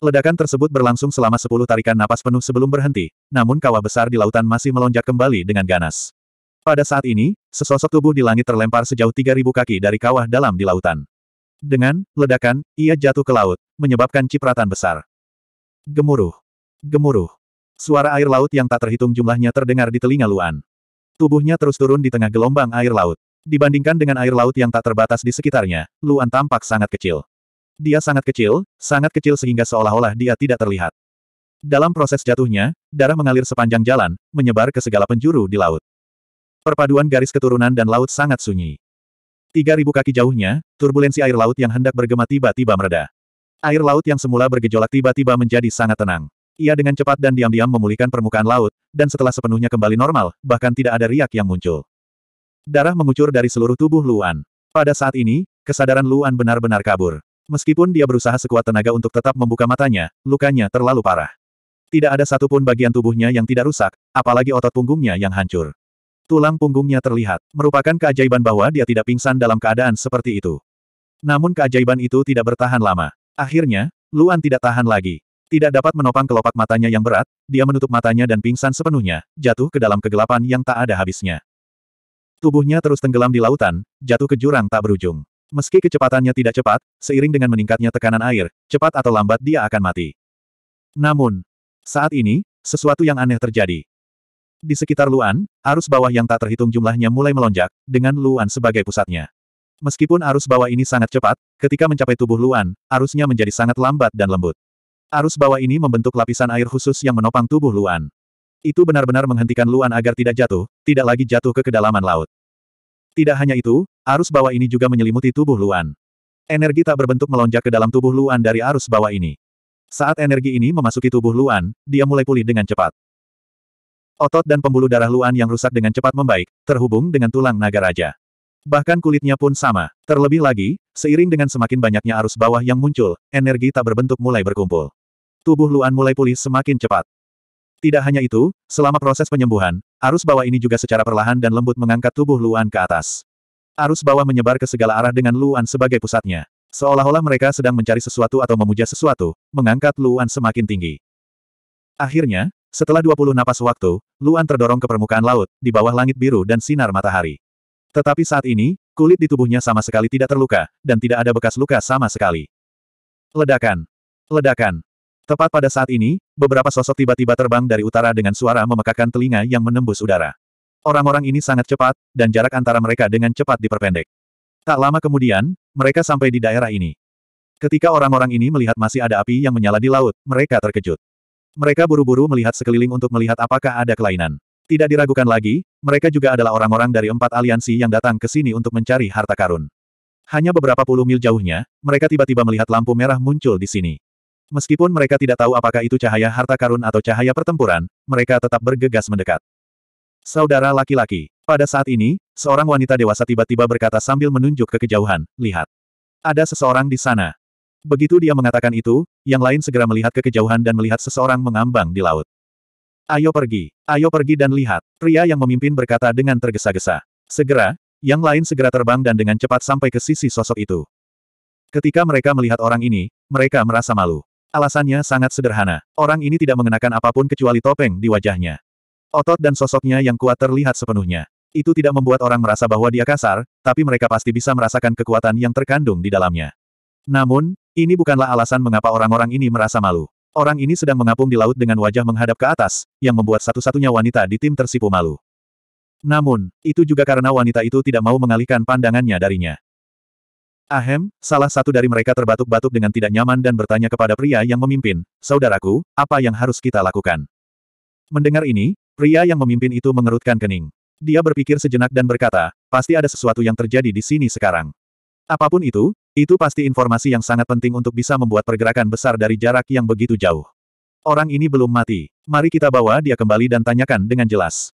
Ledakan tersebut berlangsung selama sepuluh tarikan napas penuh sebelum berhenti, namun kawah besar di lautan masih melonjak kembali dengan ganas. Pada saat ini, sesosok tubuh di langit terlempar sejauh 3.000 kaki dari kawah dalam di lautan. Dengan ledakan, ia jatuh ke laut, menyebabkan cipratan besar. Gemuruh. Gemuruh. Suara air laut yang tak terhitung jumlahnya terdengar di telinga Luan. Tubuhnya terus turun di tengah gelombang air laut. Dibandingkan dengan air laut yang tak terbatas di sekitarnya, Luan tampak sangat kecil. Dia sangat kecil, sangat kecil sehingga seolah-olah dia tidak terlihat. Dalam proses jatuhnya, darah mengalir sepanjang jalan, menyebar ke segala penjuru di laut. Perpaduan garis keturunan dan laut sangat sunyi. Tiga ribu kaki jauhnya, turbulensi air laut yang hendak bergema tiba-tiba mereda. Air laut yang semula bergejolak tiba-tiba menjadi sangat tenang. Ia dengan cepat dan diam-diam memulihkan permukaan laut, dan setelah sepenuhnya kembali normal, bahkan tidak ada riak yang muncul. Darah mengucur dari seluruh tubuh Luan. Pada saat ini, kesadaran Luan benar-benar kabur. Meskipun dia berusaha sekuat tenaga untuk tetap membuka matanya, lukanya terlalu parah. Tidak ada satupun bagian tubuhnya yang tidak rusak, apalagi otot punggungnya yang hancur. Tulang punggungnya terlihat, merupakan keajaiban bahwa dia tidak pingsan dalam keadaan seperti itu. Namun keajaiban itu tidak bertahan lama. Akhirnya, Luan tidak tahan lagi. Tidak dapat menopang kelopak matanya yang berat, dia menutup matanya dan pingsan sepenuhnya, jatuh ke dalam kegelapan yang tak ada habisnya. Tubuhnya terus tenggelam di lautan, jatuh ke jurang tak berujung. Meski kecepatannya tidak cepat, seiring dengan meningkatnya tekanan air, cepat atau lambat dia akan mati. Namun, saat ini, sesuatu yang aneh terjadi. Di sekitar Luan, arus bawah yang tak terhitung jumlahnya mulai melonjak, dengan Luan sebagai pusatnya. Meskipun arus bawah ini sangat cepat, ketika mencapai tubuh Luan, arusnya menjadi sangat lambat dan lembut. Arus bawah ini membentuk lapisan air khusus yang menopang tubuh Luan. Itu benar-benar menghentikan Luan agar tidak jatuh, tidak lagi jatuh ke kedalaman laut. Tidak hanya itu, arus bawah ini juga menyelimuti tubuh Luan. Energi tak berbentuk melonjak ke dalam tubuh Luan dari arus bawah ini. Saat energi ini memasuki tubuh Luan, dia mulai pulih dengan cepat. Otot dan pembuluh darah Luan yang rusak dengan cepat membaik, terhubung dengan tulang naga raja. Bahkan kulitnya pun sama. Terlebih lagi, seiring dengan semakin banyaknya arus bawah yang muncul, energi tak berbentuk mulai berkumpul. Tubuh Luan mulai pulih semakin cepat. Tidak hanya itu, selama proses penyembuhan, arus bawah ini juga secara perlahan dan lembut mengangkat tubuh Luan ke atas. Arus bawah menyebar ke segala arah dengan Luan sebagai pusatnya. Seolah-olah mereka sedang mencari sesuatu atau memuja sesuatu, mengangkat Luan semakin tinggi. Akhirnya, setelah 20 napas waktu, Luan terdorong ke permukaan laut, di bawah langit biru dan sinar matahari. Tetapi saat ini, kulit di tubuhnya sama sekali tidak terluka, dan tidak ada bekas luka sama sekali. Ledakan. Ledakan. Tepat pada saat ini, beberapa sosok tiba-tiba terbang dari utara dengan suara memekakan telinga yang menembus udara. Orang-orang ini sangat cepat, dan jarak antara mereka dengan cepat diperpendek. Tak lama kemudian, mereka sampai di daerah ini. Ketika orang-orang ini melihat masih ada api yang menyala di laut, mereka terkejut. Mereka buru-buru melihat sekeliling untuk melihat apakah ada kelainan. Tidak diragukan lagi, mereka juga adalah orang-orang dari empat aliansi yang datang ke sini untuk mencari harta karun. Hanya beberapa puluh mil jauhnya, mereka tiba-tiba melihat lampu merah muncul di sini. Meskipun mereka tidak tahu apakah itu cahaya harta karun atau cahaya pertempuran, mereka tetap bergegas mendekat. Saudara laki-laki, pada saat ini, seorang wanita dewasa tiba-tiba berkata sambil menunjuk ke kejauhan, lihat. Ada seseorang di sana. Begitu dia mengatakan itu, yang lain segera melihat ke kejauhan dan melihat seseorang mengambang di laut. Ayo pergi, ayo pergi dan lihat, pria yang memimpin berkata dengan tergesa-gesa. Segera, yang lain segera terbang dan dengan cepat sampai ke sisi sosok itu. Ketika mereka melihat orang ini, mereka merasa malu. Alasannya sangat sederhana. Orang ini tidak mengenakan apapun kecuali topeng di wajahnya. Otot dan sosoknya yang kuat terlihat sepenuhnya. Itu tidak membuat orang merasa bahwa dia kasar, tapi mereka pasti bisa merasakan kekuatan yang terkandung di dalamnya. Namun, ini bukanlah alasan mengapa orang-orang ini merasa malu. Orang ini sedang mengapung di laut dengan wajah menghadap ke atas, yang membuat satu-satunya wanita di tim tersipu malu. Namun, itu juga karena wanita itu tidak mau mengalihkan pandangannya darinya. Ahem, salah satu dari mereka terbatuk-batuk dengan tidak nyaman dan bertanya kepada pria yang memimpin, Saudaraku, apa yang harus kita lakukan? Mendengar ini, pria yang memimpin itu mengerutkan kening. Dia berpikir sejenak dan berkata, pasti ada sesuatu yang terjadi di sini sekarang. Apapun itu, itu pasti informasi yang sangat penting untuk bisa membuat pergerakan besar dari jarak yang begitu jauh. Orang ini belum mati. Mari kita bawa dia kembali dan tanyakan dengan jelas.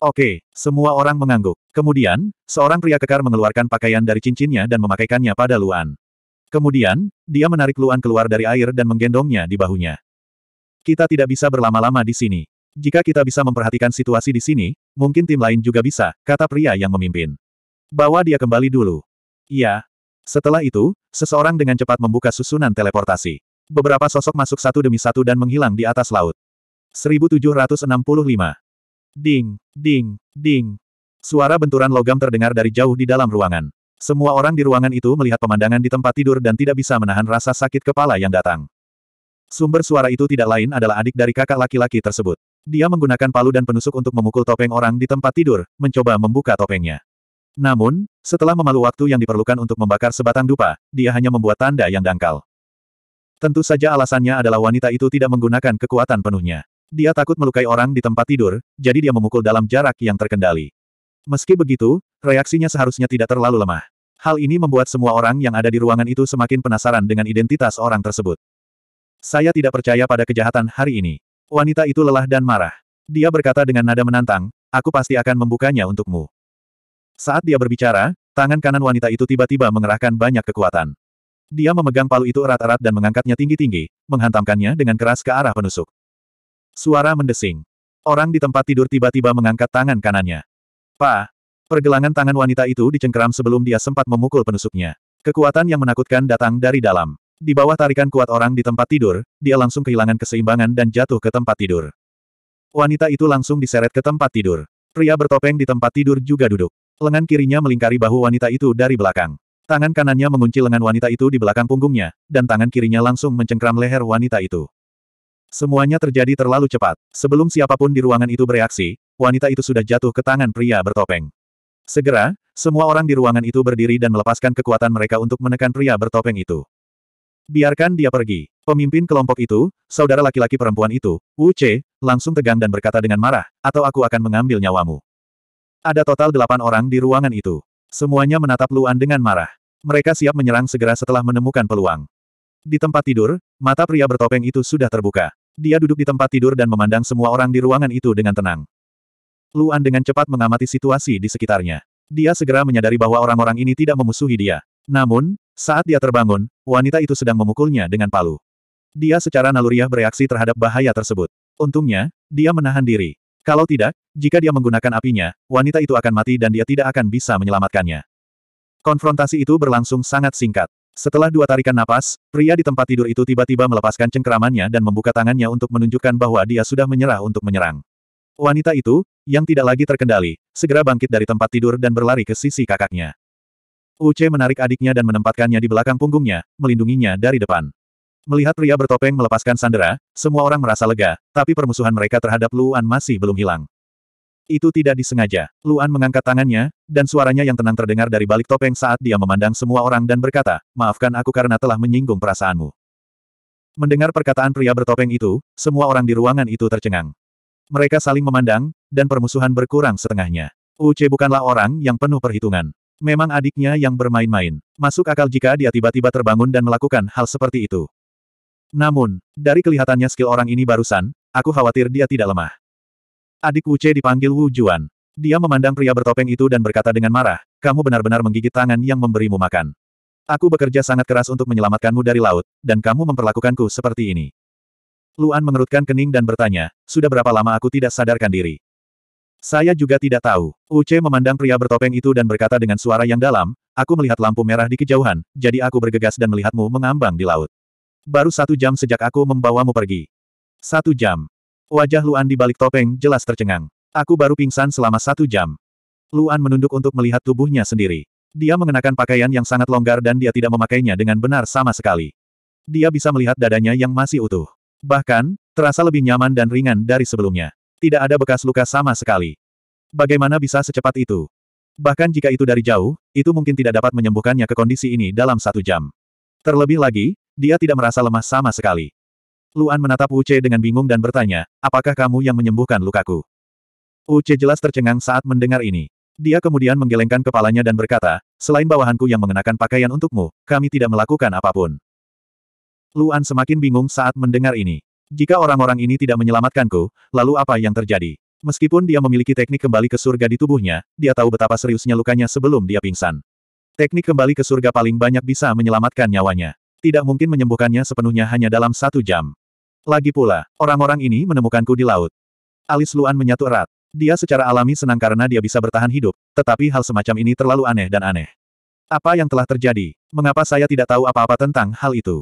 Oke, semua orang mengangguk. Kemudian, seorang pria kekar mengeluarkan pakaian dari cincinnya dan memakaikannya pada Luan. Kemudian, dia menarik Luan keluar dari air dan menggendongnya di bahunya. Kita tidak bisa berlama-lama di sini. Jika kita bisa memperhatikan situasi di sini, mungkin tim lain juga bisa, kata pria yang memimpin. Bawa dia kembali dulu. Iya. Setelah itu, seseorang dengan cepat membuka susunan teleportasi. Beberapa sosok masuk satu demi satu dan menghilang di atas laut. 1765. Ding, ding, ding. Suara benturan logam terdengar dari jauh di dalam ruangan. Semua orang di ruangan itu melihat pemandangan di tempat tidur dan tidak bisa menahan rasa sakit kepala yang datang. Sumber suara itu tidak lain adalah adik dari kakak laki-laki tersebut. Dia menggunakan palu dan penusuk untuk memukul topeng orang di tempat tidur, mencoba membuka topengnya. Namun, setelah memalu waktu yang diperlukan untuk membakar sebatang dupa, dia hanya membuat tanda yang dangkal. Tentu saja alasannya adalah wanita itu tidak menggunakan kekuatan penuhnya. Dia takut melukai orang di tempat tidur, jadi dia memukul dalam jarak yang terkendali. Meski begitu, reaksinya seharusnya tidak terlalu lemah. Hal ini membuat semua orang yang ada di ruangan itu semakin penasaran dengan identitas orang tersebut. Saya tidak percaya pada kejahatan hari ini. Wanita itu lelah dan marah. Dia berkata dengan nada menantang, aku pasti akan membukanya untukmu. Saat dia berbicara, tangan kanan wanita itu tiba-tiba mengerahkan banyak kekuatan. Dia memegang palu itu erat-erat dan mengangkatnya tinggi-tinggi, menghantamkannya dengan keras ke arah penusuk. Suara mendesing. Orang di tempat tidur tiba-tiba mengangkat tangan kanannya. Pa! Pergelangan tangan wanita itu dicengkeram sebelum dia sempat memukul penusuknya. Kekuatan yang menakutkan datang dari dalam. Di bawah tarikan kuat orang di tempat tidur, dia langsung kehilangan keseimbangan dan jatuh ke tempat tidur. Wanita itu langsung diseret ke tempat tidur. Pria bertopeng di tempat tidur juga duduk. Lengan kirinya melingkari bahu wanita itu dari belakang. Tangan kanannya mengunci lengan wanita itu di belakang punggungnya, dan tangan kirinya langsung mencengkram leher wanita itu. Semuanya terjadi terlalu cepat. Sebelum siapapun di ruangan itu bereaksi, wanita itu sudah jatuh ke tangan pria bertopeng. Segera, semua orang di ruangan itu berdiri dan melepaskan kekuatan mereka untuk menekan pria bertopeng itu. Biarkan dia pergi. Pemimpin kelompok itu, saudara laki-laki perempuan itu, Wu Che, langsung tegang dan berkata dengan marah, atau aku akan mengambil nyawamu. Ada total delapan orang di ruangan itu. Semuanya menatap Luan dengan marah. Mereka siap menyerang segera setelah menemukan peluang. Di tempat tidur, mata pria bertopeng itu sudah terbuka. Dia duduk di tempat tidur dan memandang semua orang di ruangan itu dengan tenang. Luan dengan cepat mengamati situasi di sekitarnya. Dia segera menyadari bahwa orang-orang ini tidak memusuhi dia. Namun, saat dia terbangun, wanita itu sedang memukulnya dengan palu. Dia secara naluriah bereaksi terhadap bahaya tersebut. Untungnya, dia menahan diri. Kalau tidak, jika dia menggunakan apinya, wanita itu akan mati dan dia tidak akan bisa menyelamatkannya. Konfrontasi itu berlangsung sangat singkat. Setelah dua tarikan napas, pria di tempat tidur itu tiba-tiba melepaskan cengkeramannya dan membuka tangannya untuk menunjukkan bahwa dia sudah menyerah untuk menyerang. Wanita itu, yang tidak lagi terkendali, segera bangkit dari tempat tidur dan berlari ke sisi kakaknya. Uce menarik adiknya dan menempatkannya di belakang punggungnya, melindunginya dari depan. Melihat pria bertopeng melepaskan sandera, semua orang merasa lega, tapi permusuhan mereka terhadap Luan masih belum hilang. Itu tidak disengaja. Luan mengangkat tangannya, dan suaranya yang tenang terdengar dari balik topeng saat dia memandang semua orang dan berkata, maafkan aku karena telah menyinggung perasaanmu. Mendengar perkataan pria bertopeng itu, semua orang di ruangan itu tercengang. Mereka saling memandang, dan permusuhan berkurang setengahnya. Uc bukanlah orang yang penuh perhitungan. Memang adiknya yang bermain-main. Masuk akal jika dia tiba-tiba terbangun dan melakukan hal seperti itu. Namun, dari kelihatannya skill orang ini barusan, aku khawatir dia tidak lemah. Adik Wu Che dipanggil Wu Juan. Dia memandang pria bertopeng itu dan berkata dengan marah, kamu benar-benar menggigit tangan yang memberimu makan. Aku bekerja sangat keras untuk menyelamatkanmu dari laut, dan kamu memperlakukanku seperti ini. Luan mengerutkan kening dan bertanya, sudah berapa lama aku tidak sadarkan diri? Saya juga tidak tahu. Uce memandang pria bertopeng itu dan berkata dengan suara yang dalam, aku melihat lampu merah di kejauhan, jadi aku bergegas dan melihatmu mengambang di laut. Baru satu jam sejak aku membawamu pergi. Satu jam. Wajah Luan di balik topeng jelas tercengang. Aku baru pingsan selama satu jam. Luan menunduk untuk melihat tubuhnya sendiri. Dia mengenakan pakaian yang sangat longgar dan dia tidak memakainya dengan benar sama sekali. Dia bisa melihat dadanya yang masih utuh. Bahkan, terasa lebih nyaman dan ringan dari sebelumnya. Tidak ada bekas luka sama sekali. Bagaimana bisa secepat itu? Bahkan jika itu dari jauh, itu mungkin tidak dapat menyembuhkannya ke kondisi ini dalam satu jam. Terlebih lagi, dia tidak merasa lemah sama sekali. Luan menatap Uce dengan bingung dan bertanya, apakah kamu yang menyembuhkan lukaku? Uce jelas tercengang saat mendengar ini. Dia kemudian menggelengkan kepalanya dan berkata, selain bawahanku yang mengenakan pakaian untukmu, kami tidak melakukan apapun. Luan semakin bingung saat mendengar ini. Jika orang-orang ini tidak menyelamatkanku, lalu apa yang terjadi? Meskipun dia memiliki teknik kembali ke surga di tubuhnya, dia tahu betapa seriusnya lukanya sebelum dia pingsan. Teknik kembali ke surga paling banyak bisa menyelamatkan nyawanya. Tidak mungkin menyembuhkannya sepenuhnya hanya dalam satu jam. Lagi pula, orang-orang ini menemukanku di laut. Alis Luan menyatu erat. Dia secara alami senang karena dia bisa bertahan hidup, tetapi hal semacam ini terlalu aneh dan aneh. Apa yang telah terjadi? Mengapa saya tidak tahu apa-apa tentang hal itu?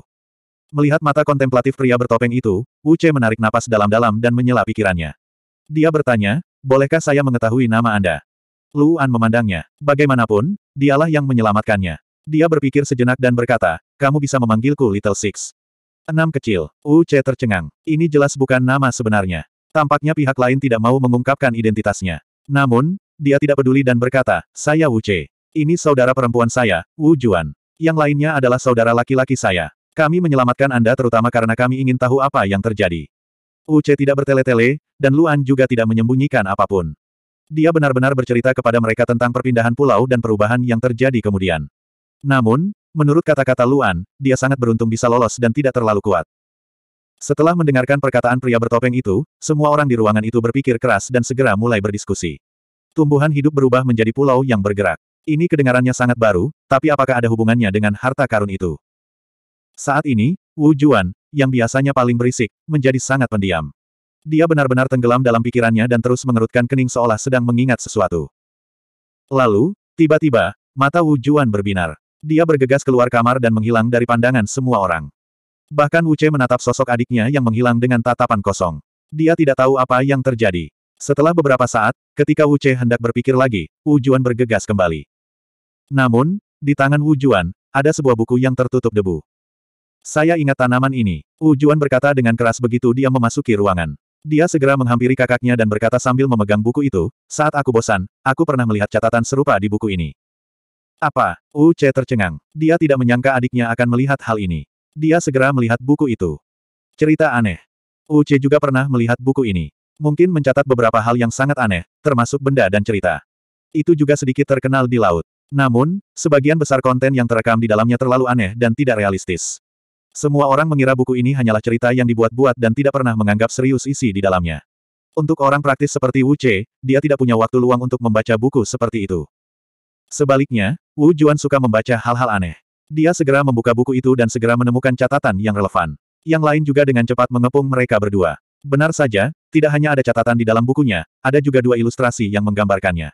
Melihat mata kontemplatif pria bertopeng itu, Wu Che menarik napas dalam-dalam dan menyela pikirannya. Dia bertanya, bolehkah saya mengetahui nama Anda? Luan memandangnya. Bagaimanapun, dialah yang menyelamatkannya. Dia berpikir sejenak dan berkata, kamu bisa memanggilku Little Six. Enam kecil. Wu Che tercengang. Ini jelas bukan nama sebenarnya. Tampaknya pihak lain tidak mau mengungkapkan identitasnya. Namun, dia tidak peduli dan berkata, saya Wu Che. Ini saudara perempuan saya, Wu Juan. Yang lainnya adalah saudara laki-laki saya. Kami menyelamatkan Anda terutama karena kami ingin tahu apa yang terjadi. Wu Che tidak bertele-tele, dan Luan juga tidak menyembunyikan apapun. Dia benar-benar bercerita kepada mereka tentang perpindahan pulau dan perubahan yang terjadi kemudian. Namun, Menurut kata-kata Luan, dia sangat beruntung bisa lolos dan tidak terlalu kuat. Setelah mendengarkan perkataan pria bertopeng itu, semua orang di ruangan itu berpikir keras dan segera mulai berdiskusi. Tumbuhan hidup berubah menjadi pulau yang bergerak. Ini kedengarannya sangat baru, tapi apakah ada hubungannya dengan harta karun itu? Saat ini, Wu Juan, yang biasanya paling berisik, menjadi sangat pendiam. Dia benar-benar tenggelam dalam pikirannya dan terus mengerutkan kening seolah sedang mengingat sesuatu. Lalu, tiba-tiba, mata Wu Juan berbinar. Dia bergegas keluar kamar dan menghilang dari pandangan semua orang. Bahkan Wu Che menatap sosok adiknya yang menghilang dengan tatapan kosong. Dia tidak tahu apa yang terjadi. Setelah beberapa saat, ketika Wu Che hendak berpikir lagi, Wu Wujuan bergegas kembali. Namun, di tangan Wu Wujuan, ada sebuah buku yang tertutup debu. Saya ingat tanaman ini, Wu Wujuan berkata dengan keras begitu dia memasuki ruangan. Dia segera menghampiri kakaknya dan berkata sambil memegang buku itu, saat aku bosan, aku pernah melihat catatan serupa di buku ini. Apa? Wu UC tercengang. Dia tidak menyangka adiknya akan melihat hal ini. Dia segera melihat buku itu. Cerita aneh. Wu UC juga pernah melihat buku ini. Mungkin mencatat beberapa hal yang sangat aneh, termasuk benda dan cerita. Itu juga sedikit terkenal di laut. Namun, sebagian besar konten yang terekam di dalamnya terlalu aneh dan tidak realistis. Semua orang mengira buku ini hanyalah cerita yang dibuat-buat dan tidak pernah menganggap serius isi di dalamnya. Untuk orang praktis seperti Wu Che, dia tidak punya waktu luang untuk membaca buku seperti itu. Sebaliknya, Wu Juan suka membaca hal-hal aneh. Dia segera membuka buku itu dan segera menemukan catatan yang relevan. Yang lain juga dengan cepat mengepung mereka berdua. Benar saja, tidak hanya ada catatan di dalam bukunya, ada juga dua ilustrasi yang menggambarkannya.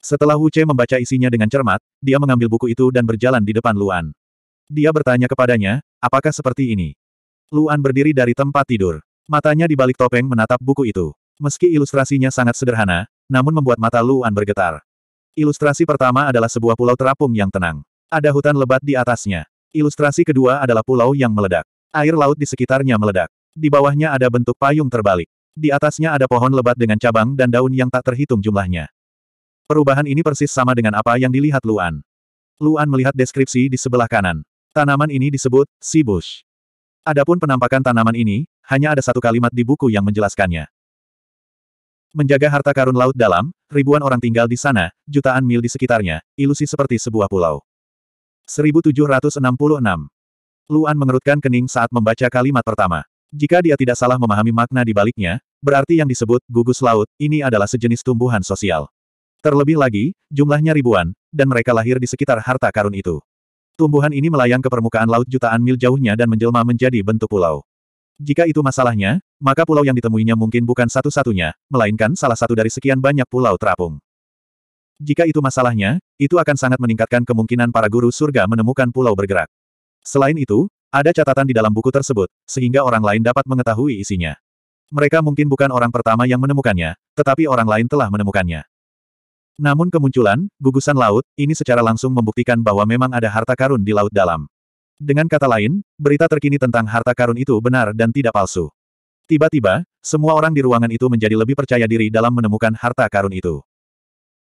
Setelah Wu Che membaca isinya dengan cermat, dia mengambil buku itu dan berjalan di depan Luan. Dia bertanya kepadanya, apakah seperti ini? Luan berdiri dari tempat tidur. Matanya di balik topeng menatap buku itu. Meski ilustrasinya sangat sederhana, namun membuat mata Luan bergetar. Ilustrasi pertama adalah sebuah pulau terapung yang tenang. Ada hutan lebat di atasnya. Ilustrasi kedua adalah pulau yang meledak. Air laut di sekitarnya meledak. Di bawahnya ada bentuk payung terbalik. Di atasnya ada pohon lebat dengan cabang dan daun yang tak terhitung jumlahnya. Perubahan ini persis sama dengan apa yang dilihat Luan. Luan melihat deskripsi di sebelah kanan. Tanaman ini disebut sibush. Adapun penampakan tanaman ini, hanya ada satu kalimat di buku yang menjelaskannya. Menjaga harta karun laut dalam, ribuan orang tinggal di sana, jutaan mil di sekitarnya, ilusi seperti sebuah pulau. 1766. Luan mengerutkan kening saat membaca kalimat pertama. Jika dia tidak salah memahami makna di baliknya, berarti yang disebut gugus laut, ini adalah sejenis tumbuhan sosial. Terlebih lagi, jumlahnya ribuan, dan mereka lahir di sekitar harta karun itu. Tumbuhan ini melayang ke permukaan laut jutaan mil jauhnya dan menjelma menjadi bentuk pulau. Jika itu masalahnya, maka pulau yang ditemuinya mungkin bukan satu-satunya, melainkan salah satu dari sekian banyak pulau terapung. Jika itu masalahnya, itu akan sangat meningkatkan kemungkinan para guru surga menemukan pulau bergerak. Selain itu, ada catatan di dalam buku tersebut, sehingga orang lain dapat mengetahui isinya. Mereka mungkin bukan orang pertama yang menemukannya, tetapi orang lain telah menemukannya. Namun kemunculan, gugusan laut, ini secara langsung membuktikan bahwa memang ada harta karun di laut dalam. Dengan kata lain, berita terkini tentang harta karun itu benar dan tidak palsu. Tiba-tiba, semua orang di ruangan itu menjadi lebih percaya diri dalam menemukan harta karun itu.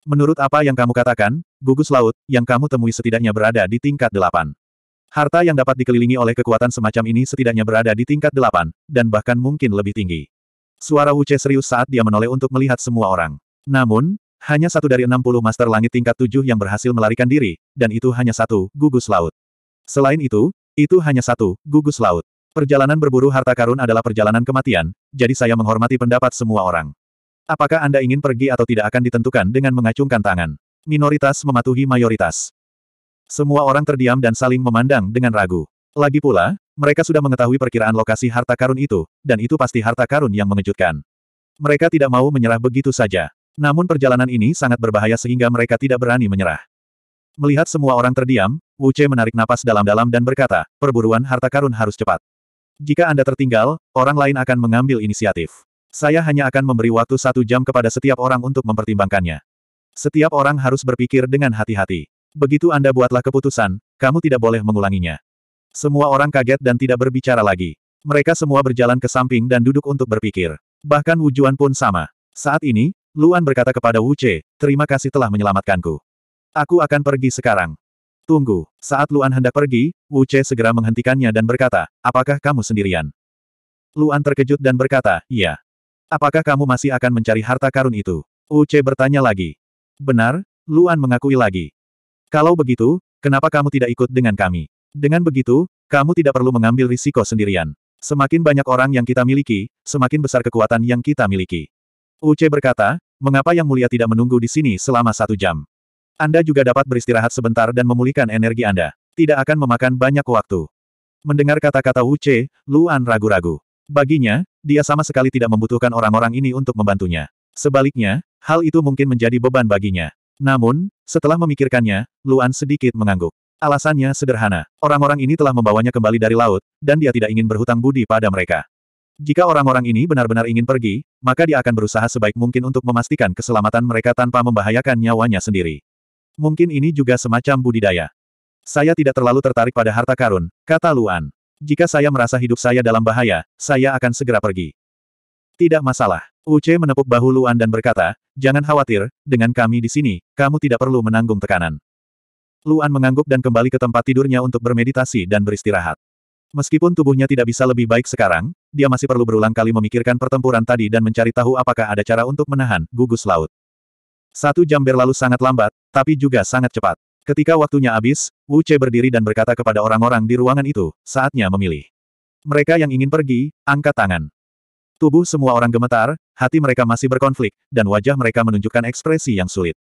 Menurut apa yang kamu katakan, gugus laut, yang kamu temui setidaknya berada di tingkat delapan. Harta yang dapat dikelilingi oleh kekuatan semacam ini setidaknya berada di tingkat delapan, dan bahkan mungkin lebih tinggi. Suara Wuce serius saat dia menoleh untuk melihat semua orang. Namun, hanya satu dari enam puluh master langit tingkat tujuh yang berhasil melarikan diri, dan itu hanya satu, gugus laut. Selain itu, itu hanya satu, gugus laut. Perjalanan berburu harta karun adalah perjalanan kematian, jadi saya menghormati pendapat semua orang. Apakah Anda ingin pergi atau tidak akan ditentukan dengan mengacungkan tangan. Minoritas mematuhi mayoritas. Semua orang terdiam dan saling memandang dengan ragu. Lagi pula, mereka sudah mengetahui perkiraan lokasi harta karun itu, dan itu pasti harta karun yang mengejutkan. Mereka tidak mau menyerah begitu saja. Namun perjalanan ini sangat berbahaya sehingga mereka tidak berani menyerah. Melihat semua orang terdiam, Wu Che menarik napas dalam-dalam dan berkata, perburuan harta karun harus cepat. Jika Anda tertinggal, orang lain akan mengambil inisiatif. Saya hanya akan memberi waktu satu jam kepada setiap orang untuk mempertimbangkannya. Setiap orang harus berpikir dengan hati-hati. Begitu Anda buatlah keputusan, kamu tidak boleh mengulanginya. Semua orang kaget dan tidak berbicara lagi. Mereka semua berjalan ke samping dan duduk untuk berpikir. Bahkan Wujuan pun sama. Saat ini, Luan berkata kepada Wu Che, terima kasih telah menyelamatkanku. Aku akan pergi sekarang. Tunggu, saat Luan hendak pergi, Wu Che segera menghentikannya dan berkata, apakah kamu sendirian? Luan terkejut dan berkata, iya. Apakah kamu masih akan mencari harta karun itu? Wu Che bertanya lagi. Benar, Luan mengakui lagi. Kalau begitu, kenapa kamu tidak ikut dengan kami? Dengan begitu, kamu tidak perlu mengambil risiko sendirian. Semakin banyak orang yang kita miliki, semakin besar kekuatan yang kita miliki. Uce berkata, mengapa Yang Mulia tidak menunggu di sini selama satu jam? Anda juga dapat beristirahat sebentar dan memulihkan energi Anda. Tidak akan memakan banyak waktu. Mendengar kata-kata Wu Che, Luan ragu-ragu. Baginya, dia sama sekali tidak membutuhkan orang-orang ini untuk membantunya. Sebaliknya, hal itu mungkin menjadi beban baginya. Namun, setelah memikirkannya, Luan sedikit mengangguk. Alasannya sederhana, orang-orang ini telah membawanya kembali dari laut, dan dia tidak ingin berhutang budi pada mereka. Jika orang-orang ini benar-benar ingin pergi, maka dia akan berusaha sebaik mungkin untuk memastikan keselamatan mereka tanpa membahayakan nyawanya sendiri. Mungkin ini juga semacam budidaya. Saya tidak terlalu tertarik pada harta karun, kata Luan. Jika saya merasa hidup saya dalam bahaya, saya akan segera pergi. Tidak masalah. Uce menepuk bahu Luan dan berkata, jangan khawatir, dengan kami di sini, kamu tidak perlu menanggung tekanan. Luan mengangguk dan kembali ke tempat tidurnya untuk bermeditasi dan beristirahat. Meskipun tubuhnya tidak bisa lebih baik sekarang, dia masih perlu berulang kali memikirkan pertempuran tadi dan mencari tahu apakah ada cara untuk menahan gugus laut. Satu jam berlalu sangat lambat, tapi juga sangat cepat. Ketika waktunya habis, Wu Che berdiri dan berkata kepada orang-orang di ruangan itu, saatnya memilih. Mereka yang ingin pergi, angkat tangan. Tubuh semua orang gemetar, hati mereka masih berkonflik, dan wajah mereka menunjukkan ekspresi yang sulit.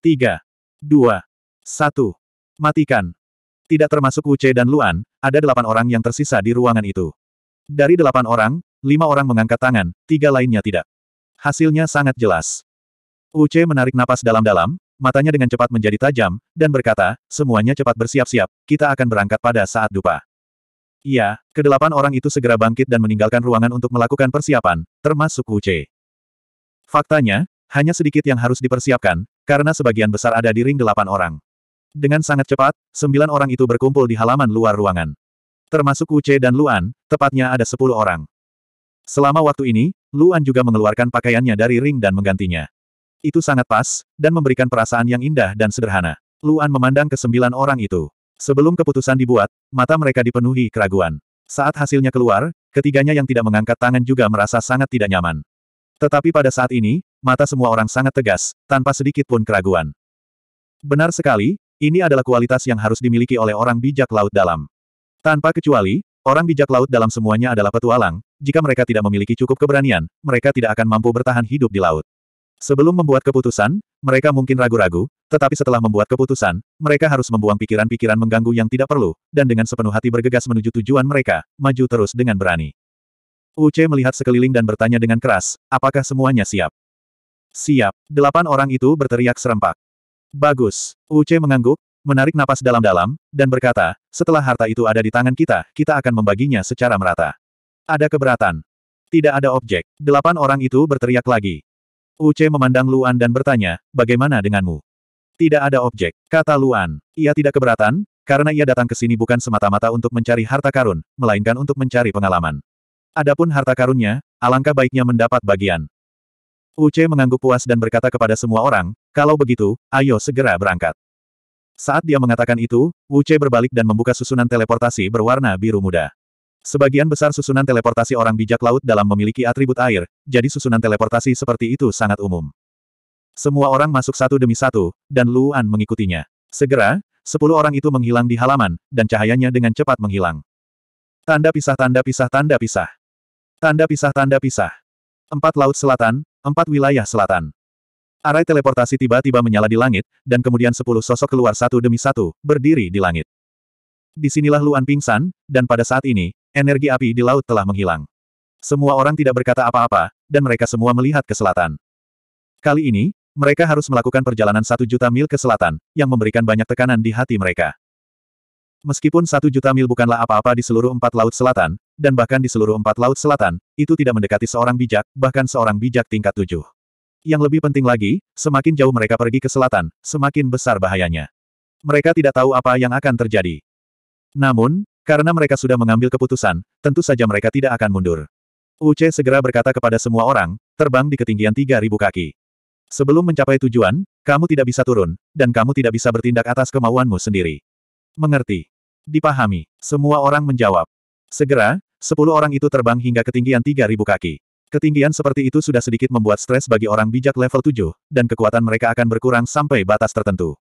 Tiga, dua, satu, Matikan. Tidak termasuk Wu Che dan Luan, ada delapan orang yang tersisa di ruangan itu. Dari delapan orang, lima orang mengangkat tangan, tiga lainnya tidak. Hasilnya sangat jelas. Uce menarik napas dalam-dalam, matanya dengan cepat menjadi tajam, dan berkata, semuanya cepat bersiap-siap, kita akan berangkat pada saat dupa. Iya, kedelapan orang itu segera bangkit dan meninggalkan ruangan untuk melakukan persiapan, termasuk Uce. Faktanya, hanya sedikit yang harus dipersiapkan, karena sebagian besar ada di ring delapan orang. Dengan sangat cepat, sembilan orang itu berkumpul di halaman luar ruangan. Termasuk Uce dan Luan, tepatnya ada sepuluh orang. Selama waktu ini, Luan juga mengeluarkan pakaiannya dari ring dan menggantinya. Itu sangat pas, dan memberikan perasaan yang indah dan sederhana. Luan memandang ke sembilan orang itu. Sebelum keputusan dibuat, mata mereka dipenuhi keraguan. Saat hasilnya keluar, ketiganya yang tidak mengangkat tangan juga merasa sangat tidak nyaman. Tetapi pada saat ini, mata semua orang sangat tegas, tanpa sedikit pun keraguan. Benar sekali, ini adalah kualitas yang harus dimiliki oleh orang bijak laut dalam. Tanpa kecuali, orang bijak laut dalam semuanya adalah petualang, jika mereka tidak memiliki cukup keberanian, mereka tidak akan mampu bertahan hidup di laut. Sebelum membuat keputusan, mereka mungkin ragu-ragu, tetapi setelah membuat keputusan, mereka harus membuang pikiran-pikiran mengganggu yang tidak perlu, dan dengan sepenuh hati bergegas menuju tujuan mereka, maju terus dengan berani. Uce melihat sekeliling dan bertanya dengan keras, apakah semuanya siap? Siap. Delapan orang itu berteriak serempak. Bagus. Uce mengangguk, menarik napas dalam-dalam, dan berkata, setelah harta itu ada di tangan kita, kita akan membaginya secara merata. Ada keberatan. Tidak ada objek. Delapan orang itu berteriak lagi. Uce memandang Luan dan bertanya, bagaimana denganmu? Tidak ada objek, kata Luan. Ia tidak keberatan, karena ia datang ke sini bukan semata-mata untuk mencari harta karun, melainkan untuk mencari pengalaman. Adapun harta karunnya, alangkah baiknya mendapat bagian. Uce mengangguk puas dan berkata kepada semua orang, kalau begitu, ayo segera berangkat. Saat dia mengatakan itu, Uce berbalik dan membuka susunan teleportasi berwarna biru muda. Sebagian besar susunan teleportasi orang bijak laut dalam memiliki atribut air, jadi susunan teleportasi seperti itu sangat umum. Semua orang masuk satu demi satu, dan Luan mengikutinya. Segera, sepuluh orang itu menghilang di halaman, dan cahayanya dengan cepat menghilang. Tanda pisah tanda pisah tanda pisah. Tanda pisah tanda pisah. Empat laut selatan, empat wilayah selatan. Arai teleportasi tiba-tiba menyala di langit, dan kemudian sepuluh sosok keluar satu demi satu, berdiri di langit. Disinilah Luan pingsan, dan pada saat ini, energi api di laut telah menghilang. Semua orang tidak berkata apa-apa, dan mereka semua melihat ke selatan. Kali ini, mereka harus melakukan perjalanan satu juta mil ke selatan, yang memberikan banyak tekanan di hati mereka. Meskipun satu juta mil bukanlah apa-apa di seluruh empat laut selatan, dan bahkan di seluruh empat laut selatan, itu tidak mendekati seorang bijak, bahkan seorang bijak tingkat tujuh. Yang lebih penting lagi, semakin jauh mereka pergi ke selatan, semakin besar bahayanya. Mereka tidak tahu apa yang akan terjadi. Namun, karena mereka sudah mengambil keputusan, tentu saja mereka tidak akan mundur. Uce segera berkata kepada semua orang, terbang di ketinggian 3.000 kaki. Sebelum mencapai tujuan, kamu tidak bisa turun, dan kamu tidak bisa bertindak atas kemauanmu sendiri. Mengerti. Dipahami. Semua orang menjawab. Segera, sepuluh orang itu terbang hingga ketinggian 3.000 kaki. Ketinggian seperti itu sudah sedikit membuat stres bagi orang bijak level 7, dan kekuatan mereka akan berkurang sampai batas tertentu.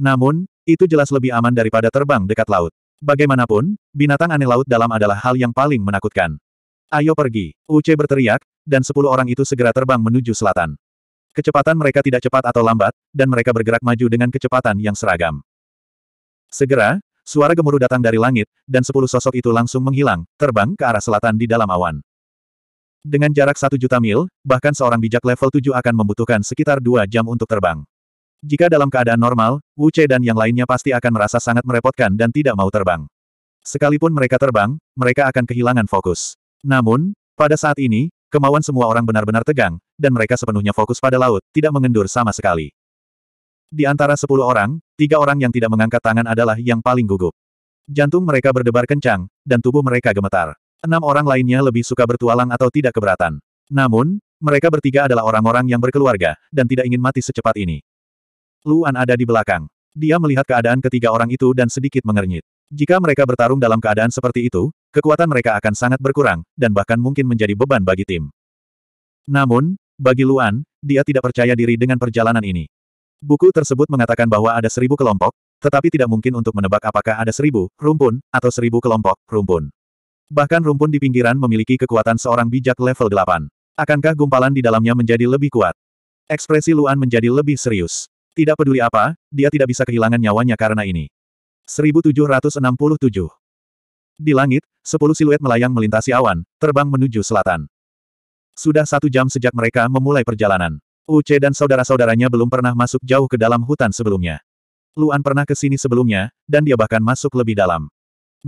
Namun, itu jelas lebih aman daripada terbang dekat laut. Bagaimanapun, binatang aneh laut dalam adalah hal yang paling menakutkan. Ayo pergi, Uce berteriak, dan sepuluh orang itu segera terbang menuju selatan. Kecepatan mereka tidak cepat atau lambat, dan mereka bergerak maju dengan kecepatan yang seragam. Segera, suara gemuruh datang dari langit, dan sepuluh sosok itu langsung menghilang, terbang ke arah selatan di dalam awan. Dengan jarak satu juta mil, bahkan seorang bijak level tujuh akan membutuhkan sekitar dua jam untuk terbang. Jika dalam keadaan normal, Wu Che dan yang lainnya pasti akan merasa sangat merepotkan dan tidak mau terbang. Sekalipun mereka terbang, mereka akan kehilangan fokus. Namun, pada saat ini, kemauan semua orang benar-benar tegang, dan mereka sepenuhnya fokus pada laut, tidak mengendur sama sekali. Di antara sepuluh orang, tiga orang yang tidak mengangkat tangan adalah yang paling gugup. Jantung mereka berdebar kencang, dan tubuh mereka gemetar. Enam orang lainnya lebih suka bertualang atau tidak keberatan. Namun, mereka bertiga adalah orang-orang yang berkeluarga, dan tidak ingin mati secepat ini. Luan ada di belakang. Dia melihat keadaan ketiga orang itu dan sedikit mengernyit. Jika mereka bertarung dalam keadaan seperti itu, kekuatan mereka akan sangat berkurang, dan bahkan mungkin menjadi beban bagi tim. Namun, bagi Luan, dia tidak percaya diri dengan perjalanan ini. Buku tersebut mengatakan bahwa ada seribu kelompok, tetapi tidak mungkin untuk menebak apakah ada seribu rumpun atau seribu kelompok rumpun. Bahkan rumpun di pinggiran memiliki kekuatan seorang bijak level 8. Akankah gumpalan di dalamnya menjadi lebih kuat? Ekspresi Luan menjadi lebih serius. Tidak peduli apa, dia tidak bisa kehilangan nyawanya karena ini. 1767 Di langit, sepuluh siluet melayang melintasi awan, terbang menuju selatan. Sudah satu jam sejak mereka memulai perjalanan. Uce dan saudara-saudaranya belum pernah masuk jauh ke dalam hutan sebelumnya. Luan pernah ke sini sebelumnya, dan dia bahkan masuk lebih dalam.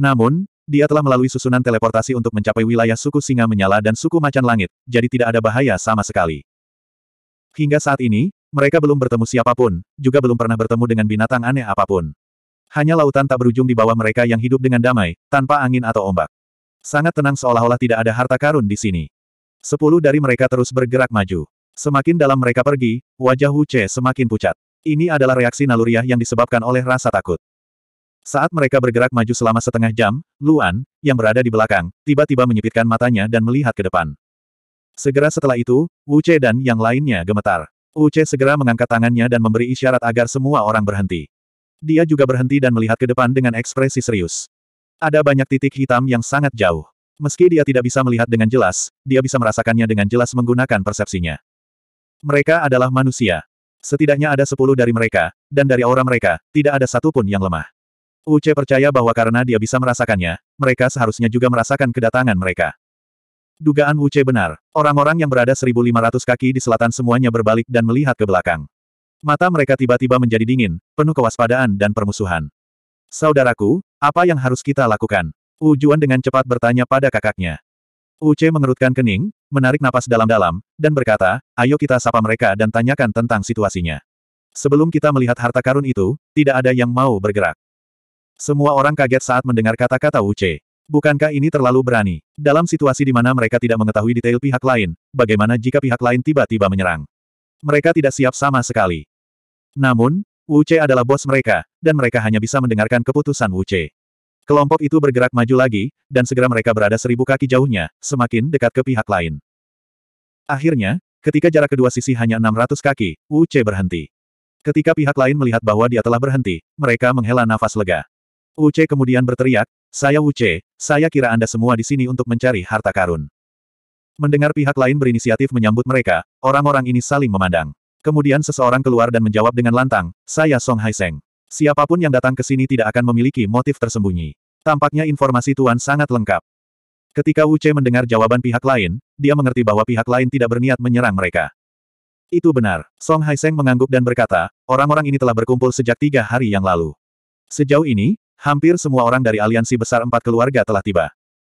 Namun, dia telah melalui susunan teleportasi untuk mencapai wilayah suku singa menyala dan suku macan langit, jadi tidak ada bahaya sama sekali. Hingga saat ini, mereka belum bertemu siapapun, juga belum pernah bertemu dengan binatang aneh apapun. Hanya lautan tak berujung di bawah mereka yang hidup dengan damai, tanpa angin atau ombak. Sangat tenang seolah-olah tidak ada harta karun di sini. Sepuluh dari mereka terus bergerak maju. Semakin dalam mereka pergi, wajah Wu Che semakin pucat. Ini adalah reaksi naluriah yang disebabkan oleh rasa takut. Saat mereka bergerak maju selama setengah jam, Luan, yang berada di belakang, tiba-tiba menyipitkan matanya dan melihat ke depan. Segera setelah itu, Wu Che dan yang lainnya gemetar. Uce segera mengangkat tangannya dan memberi isyarat agar semua orang berhenti. Dia juga berhenti dan melihat ke depan dengan ekspresi serius. Ada banyak titik hitam yang sangat jauh. Meski dia tidak bisa melihat dengan jelas, dia bisa merasakannya dengan jelas menggunakan persepsinya. Mereka adalah manusia. Setidaknya ada sepuluh dari mereka, dan dari aura mereka, tidak ada satupun yang lemah. Uce percaya bahwa karena dia bisa merasakannya, mereka seharusnya juga merasakan kedatangan mereka. Dugaan Wu benar, orang-orang yang berada 1500 kaki di selatan semuanya berbalik dan melihat ke belakang. Mata mereka tiba-tiba menjadi dingin, penuh kewaspadaan dan permusuhan. Saudaraku, apa yang harus kita lakukan? Ujuan dengan cepat bertanya pada kakaknya. Wu mengerutkan kening, menarik napas dalam-dalam, dan berkata, ayo kita sapa mereka dan tanyakan tentang situasinya. Sebelum kita melihat harta karun itu, tidak ada yang mau bergerak. Semua orang kaget saat mendengar kata-kata Wu Bukankah ini terlalu berani? Dalam situasi di mana mereka tidak mengetahui detail pihak lain, bagaimana jika pihak lain tiba-tiba menyerang? Mereka tidak siap sama sekali. Namun, Wu Che adalah bos mereka, dan mereka hanya bisa mendengarkan keputusan Wu Che. Kelompok itu bergerak maju lagi, dan segera mereka berada seribu kaki jauhnya, semakin dekat ke pihak lain. Akhirnya, ketika jarak kedua sisi hanya 600 kaki, Wu Che berhenti. Ketika pihak lain melihat bahwa dia telah berhenti, mereka menghela nafas lega. Wu Che kemudian berteriak, saya Wuce, saya kira Anda semua di sini untuk mencari harta karun. Mendengar pihak lain berinisiatif menyambut mereka, orang-orang ini saling memandang. Kemudian seseorang keluar dan menjawab dengan lantang, saya Song Haiseng. Siapapun yang datang ke sini tidak akan memiliki motif tersembunyi. Tampaknya informasi Tuan sangat lengkap. Ketika Wuce mendengar jawaban pihak lain, dia mengerti bahwa pihak lain tidak berniat menyerang mereka. Itu benar. Song Haiseng mengangguk dan berkata, orang-orang ini telah berkumpul sejak tiga hari yang lalu. Sejauh ini, Hampir semua orang dari aliansi besar empat keluarga telah tiba.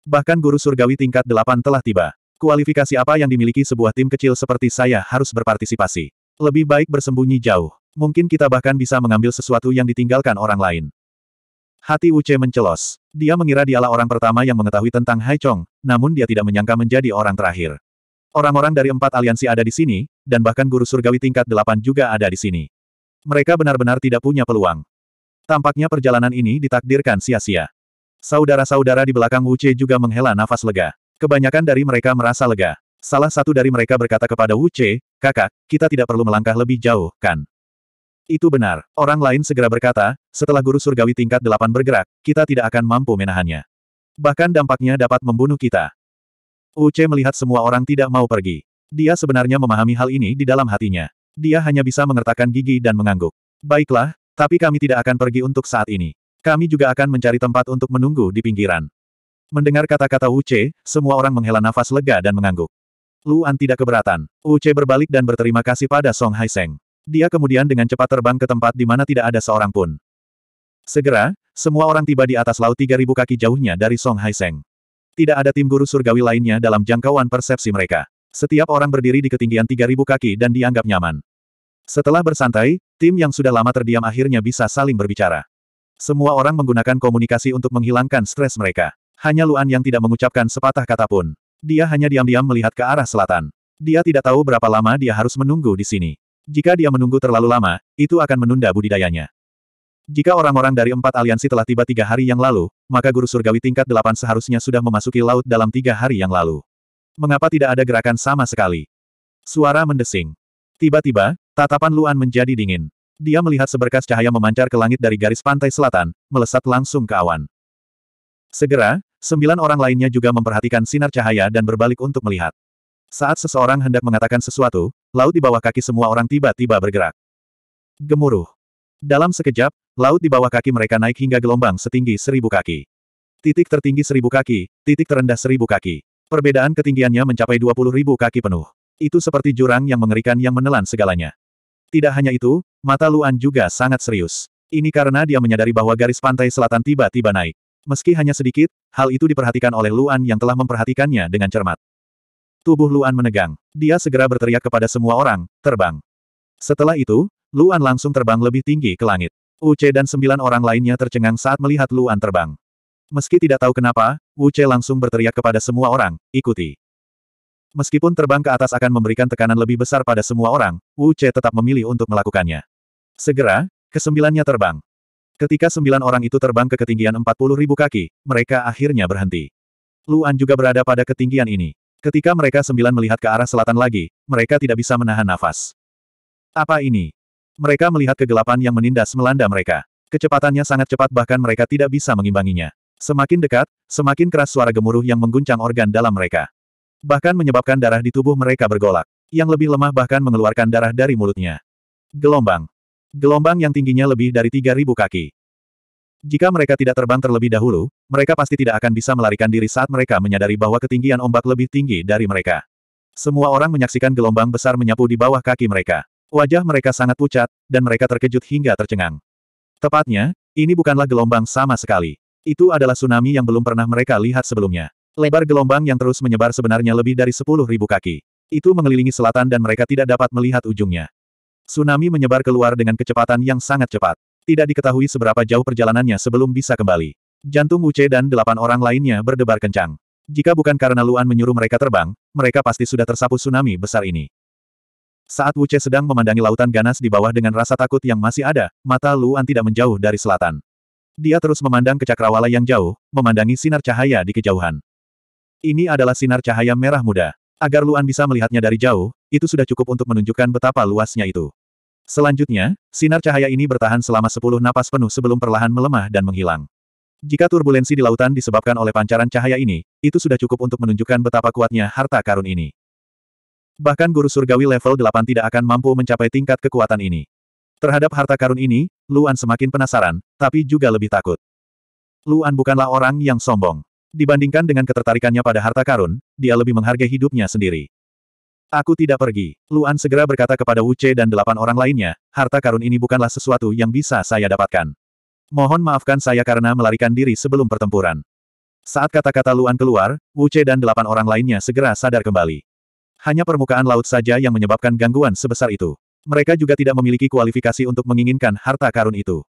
Bahkan guru surgawi tingkat delapan telah tiba. Kualifikasi apa yang dimiliki sebuah tim kecil seperti saya harus berpartisipasi. Lebih baik bersembunyi jauh. Mungkin kita bahkan bisa mengambil sesuatu yang ditinggalkan orang lain. Hati Uce mencelos. Dia mengira dialah orang pertama yang mengetahui tentang Hai Chong, namun dia tidak menyangka menjadi orang terakhir. Orang-orang dari empat aliansi ada di sini, dan bahkan guru surgawi tingkat delapan juga ada di sini. Mereka benar-benar tidak punya peluang. Tampaknya perjalanan ini ditakdirkan sia-sia. Saudara-saudara di belakang Wuce juga menghela nafas lega. Kebanyakan dari mereka merasa lega. Salah satu dari mereka berkata kepada Wuce, kakak, kita tidak perlu melangkah lebih jauh, kan? Itu benar. Orang lain segera berkata, setelah guru surgawi tingkat delapan bergerak, kita tidak akan mampu menahannya. Bahkan dampaknya dapat membunuh kita. Uce melihat semua orang tidak mau pergi. Dia sebenarnya memahami hal ini di dalam hatinya. Dia hanya bisa mengertakkan gigi dan mengangguk. Baiklah, tapi kami tidak akan pergi untuk saat ini. Kami juga akan mencari tempat untuk menunggu di pinggiran. Mendengar kata-kata Uce, semua orang menghela nafas lega dan mengangguk. Luan tidak keberatan. Uce berbalik dan berterima kasih pada Song Haiseng. Dia kemudian dengan cepat terbang ke tempat di mana tidak ada seorang pun. Segera, semua orang tiba di atas laut 3000 kaki jauhnya dari Song Haiseng. Tidak ada tim guru surgawi lainnya dalam jangkauan persepsi mereka. Setiap orang berdiri di ketinggian 3000 kaki dan dianggap nyaman. Setelah bersantai, Tim yang sudah lama terdiam akhirnya bisa saling berbicara. Semua orang menggunakan komunikasi untuk menghilangkan stres mereka. Hanya Luan yang tidak mengucapkan sepatah kata pun. Dia hanya diam-diam melihat ke arah selatan. Dia tidak tahu berapa lama dia harus menunggu di sini. Jika dia menunggu terlalu lama, itu akan menunda budidayanya. Jika orang-orang dari empat aliansi telah tiba tiga hari yang lalu, maka guru surgawi tingkat delapan seharusnya sudah memasuki laut dalam tiga hari yang lalu. Mengapa tidak ada gerakan sama sekali? Suara mendesing. Tiba-tiba, tatapan Luan menjadi dingin. Dia melihat seberkas cahaya memancar ke langit dari garis pantai selatan, melesat langsung ke awan. Segera, sembilan orang lainnya juga memperhatikan sinar cahaya dan berbalik untuk melihat. Saat seseorang hendak mengatakan sesuatu, laut di bawah kaki semua orang tiba-tiba bergerak. Gemuruh. Dalam sekejap, laut di bawah kaki mereka naik hingga gelombang setinggi seribu kaki. Titik tertinggi seribu kaki, titik terendah seribu kaki. Perbedaan ketinggiannya mencapai dua puluh ribu kaki penuh. Itu seperti jurang yang mengerikan yang menelan segalanya. Tidak hanya itu, mata Luan juga sangat serius. Ini karena dia menyadari bahwa garis pantai selatan tiba-tiba naik. Meski hanya sedikit, hal itu diperhatikan oleh Luan yang telah memperhatikannya dengan cermat. Tubuh Luan menegang. Dia segera berteriak kepada semua orang, terbang. Setelah itu, Luan langsung terbang lebih tinggi ke langit. Uce dan sembilan orang lainnya tercengang saat melihat Luan terbang. Meski tidak tahu kenapa, Uce langsung berteriak kepada semua orang, ikuti. Meskipun terbang ke atas akan memberikan tekanan lebih besar pada semua orang, Wu Che tetap memilih untuk melakukannya. Segera, kesembilannya terbang. Ketika sembilan orang itu terbang ke ketinggian 40 ribu kaki, mereka akhirnya berhenti. Luan juga berada pada ketinggian ini. Ketika mereka sembilan melihat ke arah selatan lagi, mereka tidak bisa menahan nafas. Apa ini? Mereka melihat kegelapan yang menindas melanda mereka. Kecepatannya sangat cepat bahkan mereka tidak bisa mengimbanginya. Semakin dekat, semakin keras suara gemuruh yang mengguncang organ dalam mereka bahkan menyebabkan darah di tubuh mereka bergolak. Yang lebih lemah bahkan mengeluarkan darah dari mulutnya. Gelombang. Gelombang yang tingginya lebih dari 3.000 kaki. Jika mereka tidak terbang terlebih dahulu, mereka pasti tidak akan bisa melarikan diri saat mereka menyadari bahwa ketinggian ombak lebih tinggi dari mereka. Semua orang menyaksikan gelombang besar menyapu di bawah kaki mereka. Wajah mereka sangat pucat, dan mereka terkejut hingga tercengang. Tepatnya, ini bukanlah gelombang sama sekali. Itu adalah tsunami yang belum pernah mereka lihat sebelumnya. Lebar gelombang yang terus menyebar sebenarnya lebih dari sepuluh ribu kaki. Itu mengelilingi selatan dan mereka tidak dapat melihat ujungnya. Tsunami menyebar keluar dengan kecepatan yang sangat cepat. Tidak diketahui seberapa jauh perjalanannya sebelum bisa kembali. Jantung Uce dan delapan orang lainnya berdebar kencang. Jika bukan karena Luan menyuruh mereka terbang, mereka pasti sudah tersapu tsunami besar ini. Saat Uce sedang memandangi lautan ganas di bawah dengan rasa takut yang masih ada, mata Luan tidak menjauh dari selatan. Dia terus memandang ke cakrawala yang jauh, memandangi sinar cahaya di kejauhan. Ini adalah sinar cahaya merah muda. Agar Luan bisa melihatnya dari jauh, itu sudah cukup untuk menunjukkan betapa luasnya itu. Selanjutnya, sinar cahaya ini bertahan selama 10 napas penuh sebelum perlahan melemah dan menghilang. Jika turbulensi di lautan disebabkan oleh pancaran cahaya ini, itu sudah cukup untuk menunjukkan betapa kuatnya harta karun ini. Bahkan guru surgawi level 8 tidak akan mampu mencapai tingkat kekuatan ini. Terhadap harta karun ini, Luan semakin penasaran, tapi juga lebih takut. Luan bukanlah orang yang sombong. Dibandingkan dengan ketertarikannya pada harta karun, dia lebih menghargai hidupnya sendiri. Aku tidak pergi. Luan segera berkata kepada Wu Che dan delapan orang lainnya, harta karun ini bukanlah sesuatu yang bisa saya dapatkan. Mohon maafkan saya karena melarikan diri sebelum pertempuran. Saat kata-kata Luan keluar, Wu Che dan delapan orang lainnya segera sadar kembali. Hanya permukaan laut saja yang menyebabkan gangguan sebesar itu. Mereka juga tidak memiliki kualifikasi untuk menginginkan harta karun itu.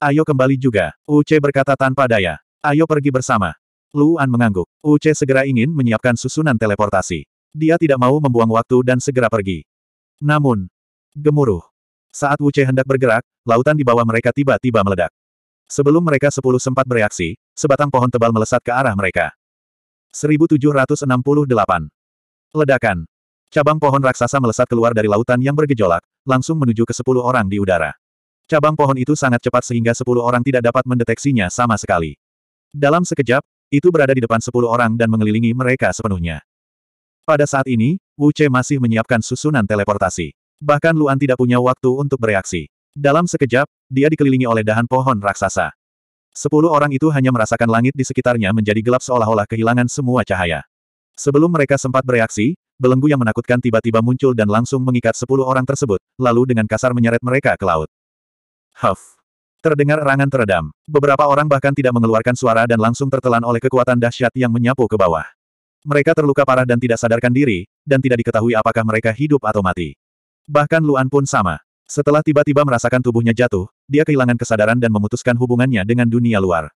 Ayo kembali juga, Wu Che berkata tanpa daya. Ayo pergi bersama. Luan mengangguk. UC segera ingin menyiapkan susunan teleportasi. Dia tidak mau membuang waktu dan segera pergi. Namun, gemuruh. Saat UC hendak bergerak, lautan di bawah mereka tiba-tiba meledak. Sebelum mereka sepuluh sempat bereaksi, sebatang pohon tebal melesat ke arah mereka. 1768. Ledakan. Cabang pohon raksasa melesat keluar dari lautan yang bergejolak, langsung menuju ke sepuluh orang di udara. Cabang pohon itu sangat cepat sehingga sepuluh orang tidak dapat mendeteksinya sama sekali. Dalam sekejap, itu berada di depan sepuluh orang dan mengelilingi mereka sepenuhnya. Pada saat ini, Wu Che masih menyiapkan susunan teleportasi. Bahkan Luan tidak punya waktu untuk bereaksi. Dalam sekejap, dia dikelilingi oleh dahan pohon raksasa. Sepuluh orang itu hanya merasakan langit di sekitarnya menjadi gelap seolah-olah kehilangan semua cahaya. Sebelum mereka sempat bereaksi, belenggu yang menakutkan tiba-tiba muncul dan langsung mengikat sepuluh orang tersebut, lalu dengan kasar menyeret mereka ke laut. Huff. Terdengar erangan teredam. Beberapa orang bahkan tidak mengeluarkan suara dan langsung tertelan oleh kekuatan dahsyat yang menyapu ke bawah. Mereka terluka parah dan tidak sadarkan diri, dan tidak diketahui apakah mereka hidup atau mati. Bahkan Luan pun sama. Setelah tiba-tiba merasakan tubuhnya jatuh, dia kehilangan kesadaran dan memutuskan hubungannya dengan dunia luar.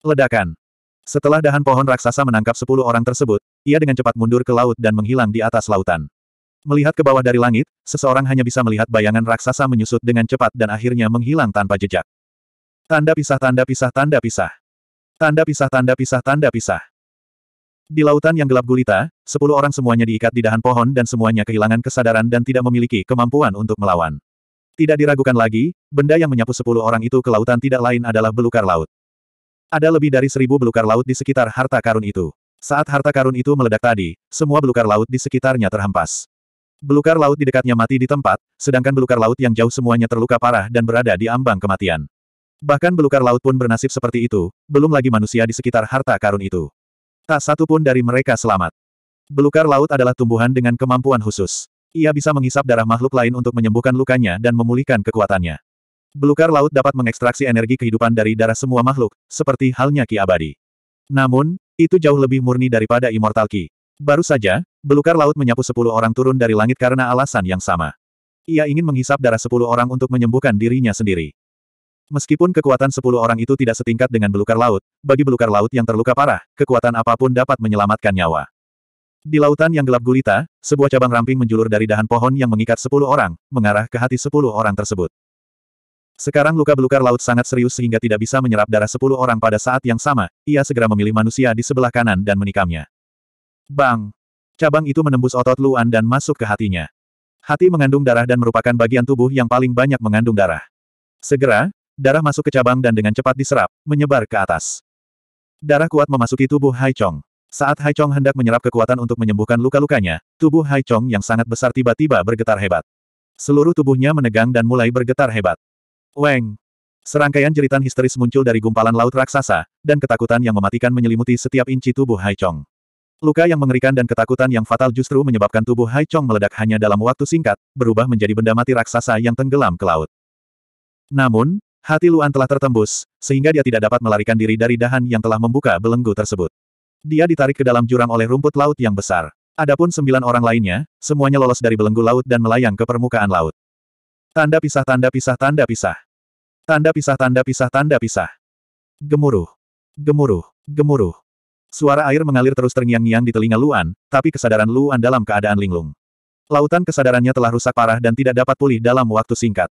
Ledakan. Setelah dahan pohon raksasa menangkap sepuluh orang tersebut, ia dengan cepat mundur ke laut dan menghilang di atas lautan. Melihat ke bawah dari langit, seseorang hanya bisa melihat bayangan raksasa menyusut dengan cepat dan akhirnya menghilang tanpa jejak. Tanda pisah tanda pisah tanda pisah. Tanda pisah tanda pisah tanda pisah. Di lautan yang gelap gulita, sepuluh orang semuanya diikat di dahan pohon dan semuanya kehilangan kesadaran dan tidak memiliki kemampuan untuk melawan. Tidak diragukan lagi, benda yang menyapu sepuluh orang itu ke lautan tidak lain adalah belukar laut. Ada lebih dari seribu belukar laut di sekitar harta karun itu. Saat harta karun itu meledak tadi, semua belukar laut di sekitarnya terhempas. Belukar laut di dekatnya mati di tempat, sedangkan belukar laut yang jauh semuanya terluka parah dan berada di ambang kematian. Bahkan belukar laut pun bernasib seperti itu, belum lagi manusia di sekitar harta karun itu. Tak satu pun dari mereka selamat. Belukar laut adalah tumbuhan dengan kemampuan khusus. Ia bisa menghisap darah makhluk lain untuk menyembuhkan lukanya dan memulihkan kekuatannya. Belukar laut dapat mengekstraksi energi kehidupan dari darah semua makhluk, seperti halnya Ki Abadi. Namun, itu jauh lebih murni daripada Immortal Ki. Baru saja, belukar laut menyapu sepuluh orang turun dari langit karena alasan yang sama. Ia ingin menghisap darah sepuluh orang untuk menyembuhkan dirinya sendiri. Meskipun kekuatan sepuluh orang itu tidak setingkat dengan belukar laut, bagi belukar laut yang terluka parah, kekuatan apapun dapat menyelamatkan nyawa. Di lautan yang gelap gulita, sebuah cabang ramping menjulur dari dahan pohon yang mengikat sepuluh orang, mengarah ke hati sepuluh orang tersebut. Sekarang luka belukar laut sangat serius sehingga tidak bisa menyerap darah sepuluh orang pada saat yang sama, ia segera memilih manusia di sebelah kanan dan menikamnya. Bang! Cabang itu menembus otot Luan dan masuk ke hatinya. Hati mengandung darah dan merupakan bagian tubuh yang paling banyak mengandung darah. Segera, darah masuk ke cabang dan dengan cepat diserap, menyebar ke atas. Darah kuat memasuki tubuh Hai Chong. Saat Hai Chong hendak menyerap kekuatan untuk menyembuhkan luka-lukanya, tubuh Hai Chong yang sangat besar tiba-tiba bergetar hebat. Seluruh tubuhnya menegang dan mulai bergetar hebat. Weng! Serangkaian jeritan histeris muncul dari gumpalan laut raksasa, dan ketakutan yang mematikan menyelimuti setiap inci tubuh Hai Chong. Luka yang mengerikan dan ketakutan yang fatal justru menyebabkan tubuh Hai Chong meledak hanya dalam waktu singkat, berubah menjadi benda mati raksasa yang tenggelam ke laut. Namun, hati Luan telah tertembus, sehingga dia tidak dapat melarikan diri dari dahan yang telah membuka belenggu tersebut. Dia ditarik ke dalam jurang oleh rumput laut yang besar. Adapun sembilan orang lainnya, semuanya lolos dari belenggu laut dan melayang ke permukaan laut. Tanda pisah tanda pisah tanda pisah. Tanda pisah tanda pisah tanda pisah. Gemuruh. Gemuruh. Gemuruh. Suara air mengalir terus terngiang-ngiang di telinga Luan, tapi kesadaran Luan dalam keadaan linglung. Lautan kesadarannya telah rusak parah dan tidak dapat pulih dalam waktu singkat.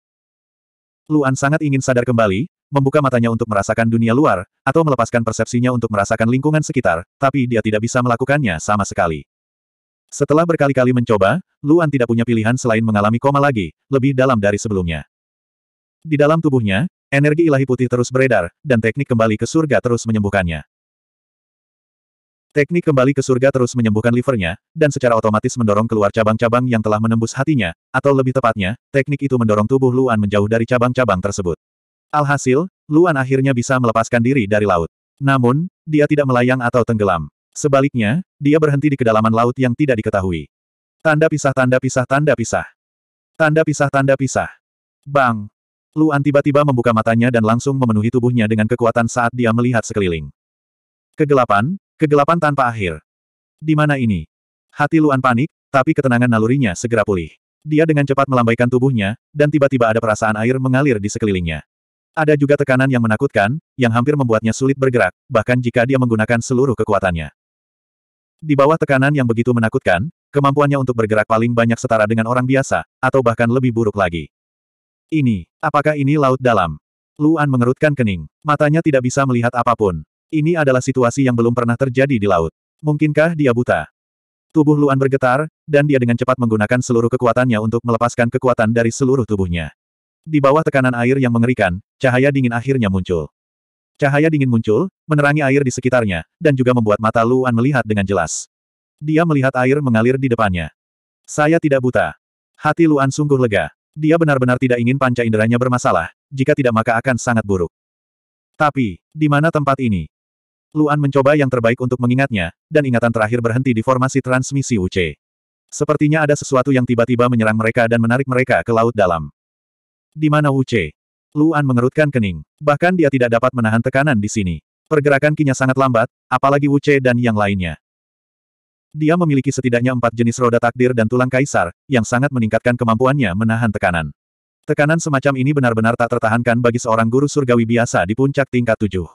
Luan sangat ingin sadar kembali, membuka matanya untuk merasakan dunia luar, atau melepaskan persepsinya untuk merasakan lingkungan sekitar, tapi dia tidak bisa melakukannya sama sekali. Setelah berkali-kali mencoba, Luan tidak punya pilihan selain mengalami koma lagi, lebih dalam dari sebelumnya. Di dalam tubuhnya, energi ilahi putih terus beredar, dan teknik kembali ke surga terus menyembuhkannya. Teknik kembali ke surga terus menyembuhkan livernya, dan secara otomatis mendorong keluar cabang-cabang yang telah menembus hatinya, atau lebih tepatnya, teknik itu mendorong tubuh Luan menjauh dari cabang-cabang tersebut. Alhasil, Luan akhirnya bisa melepaskan diri dari laut. Namun, dia tidak melayang atau tenggelam. Sebaliknya, dia berhenti di kedalaman laut yang tidak diketahui. Tanda pisah tanda pisah tanda pisah. Tanda pisah tanda pisah. Bang! Luan tiba-tiba membuka matanya dan langsung memenuhi tubuhnya dengan kekuatan saat dia melihat sekeliling. Kegelapan, Kegelapan tanpa akhir. Di mana ini? Hati Luan panik, tapi ketenangan nalurinya segera pulih. Dia dengan cepat melambaikan tubuhnya, dan tiba-tiba ada perasaan air mengalir di sekelilingnya. Ada juga tekanan yang menakutkan, yang hampir membuatnya sulit bergerak, bahkan jika dia menggunakan seluruh kekuatannya. Di bawah tekanan yang begitu menakutkan, kemampuannya untuk bergerak paling banyak setara dengan orang biasa, atau bahkan lebih buruk lagi. Ini, apakah ini laut dalam? Luan mengerutkan kening. Matanya tidak bisa melihat apapun. Ini adalah situasi yang belum pernah terjadi di laut. Mungkinkah dia buta? Tubuh Luan bergetar, dan dia dengan cepat menggunakan seluruh kekuatannya untuk melepaskan kekuatan dari seluruh tubuhnya. Di bawah tekanan air yang mengerikan, cahaya dingin akhirnya muncul. Cahaya dingin muncul, menerangi air di sekitarnya, dan juga membuat mata Luan melihat dengan jelas. Dia melihat air mengalir di depannya. Saya tidak buta. Hati Luan sungguh lega. Dia benar-benar tidak ingin panca inderanya bermasalah, jika tidak maka akan sangat buruk. Tapi, di mana tempat ini? Luan mencoba yang terbaik untuk mengingatnya, dan ingatan terakhir berhenti di formasi transmisi UC. Sepertinya ada sesuatu yang tiba-tiba menyerang mereka dan menarik mereka ke laut dalam. Di mana UC? Luan mengerutkan kening. Bahkan dia tidak dapat menahan tekanan di sini. Pergerakan kinya sangat lambat, apalagi UC dan yang lainnya. Dia memiliki setidaknya empat jenis roda takdir dan tulang kaisar, yang sangat meningkatkan kemampuannya menahan tekanan. Tekanan semacam ini benar-benar tak tertahankan bagi seorang guru surgawi biasa di puncak tingkat tujuh.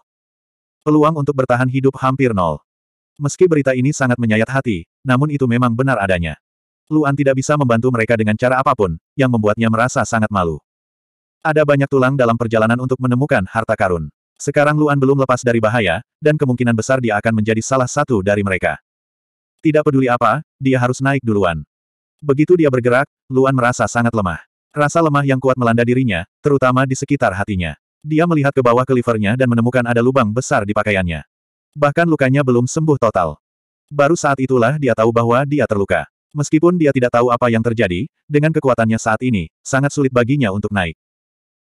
Peluang untuk bertahan hidup hampir nol. Meski berita ini sangat menyayat hati, namun itu memang benar adanya. Luan tidak bisa membantu mereka dengan cara apapun, yang membuatnya merasa sangat malu. Ada banyak tulang dalam perjalanan untuk menemukan harta karun. Sekarang Luan belum lepas dari bahaya, dan kemungkinan besar dia akan menjadi salah satu dari mereka. Tidak peduli apa, dia harus naik duluan. Begitu dia bergerak, Luan merasa sangat lemah. Rasa lemah yang kuat melanda dirinya, terutama di sekitar hatinya. Dia melihat ke bawah ke livernya dan menemukan ada lubang besar di pakaiannya. Bahkan lukanya belum sembuh total. Baru saat itulah dia tahu bahwa dia terluka. Meskipun dia tidak tahu apa yang terjadi, dengan kekuatannya saat ini, sangat sulit baginya untuk naik.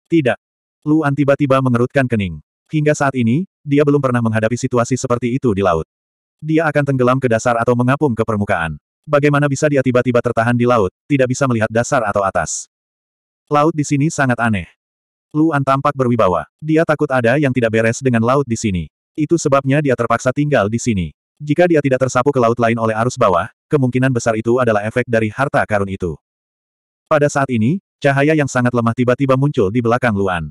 Tidak. Luan tiba-tiba mengerutkan kening. Hingga saat ini, dia belum pernah menghadapi situasi seperti itu di laut. Dia akan tenggelam ke dasar atau mengapung ke permukaan. Bagaimana bisa dia tiba-tiba tertahan di laut, tidak bisa melihat dasar atau atas. Laut di sini sangat aneh. Luan tampak berwibawa. Dia takut ada yang tidak beres dengan laut di sini. Itu sebabnya dia terpaksa tinggal di sini. Jika dia tidak tersapu ke laut lain oleh arus bawah, kemungkinan besar itu adalah efek dari harta karun itu. Pada saat ini, cahaya yang sangat lemah tiba-tiba muncul di belakang Luan.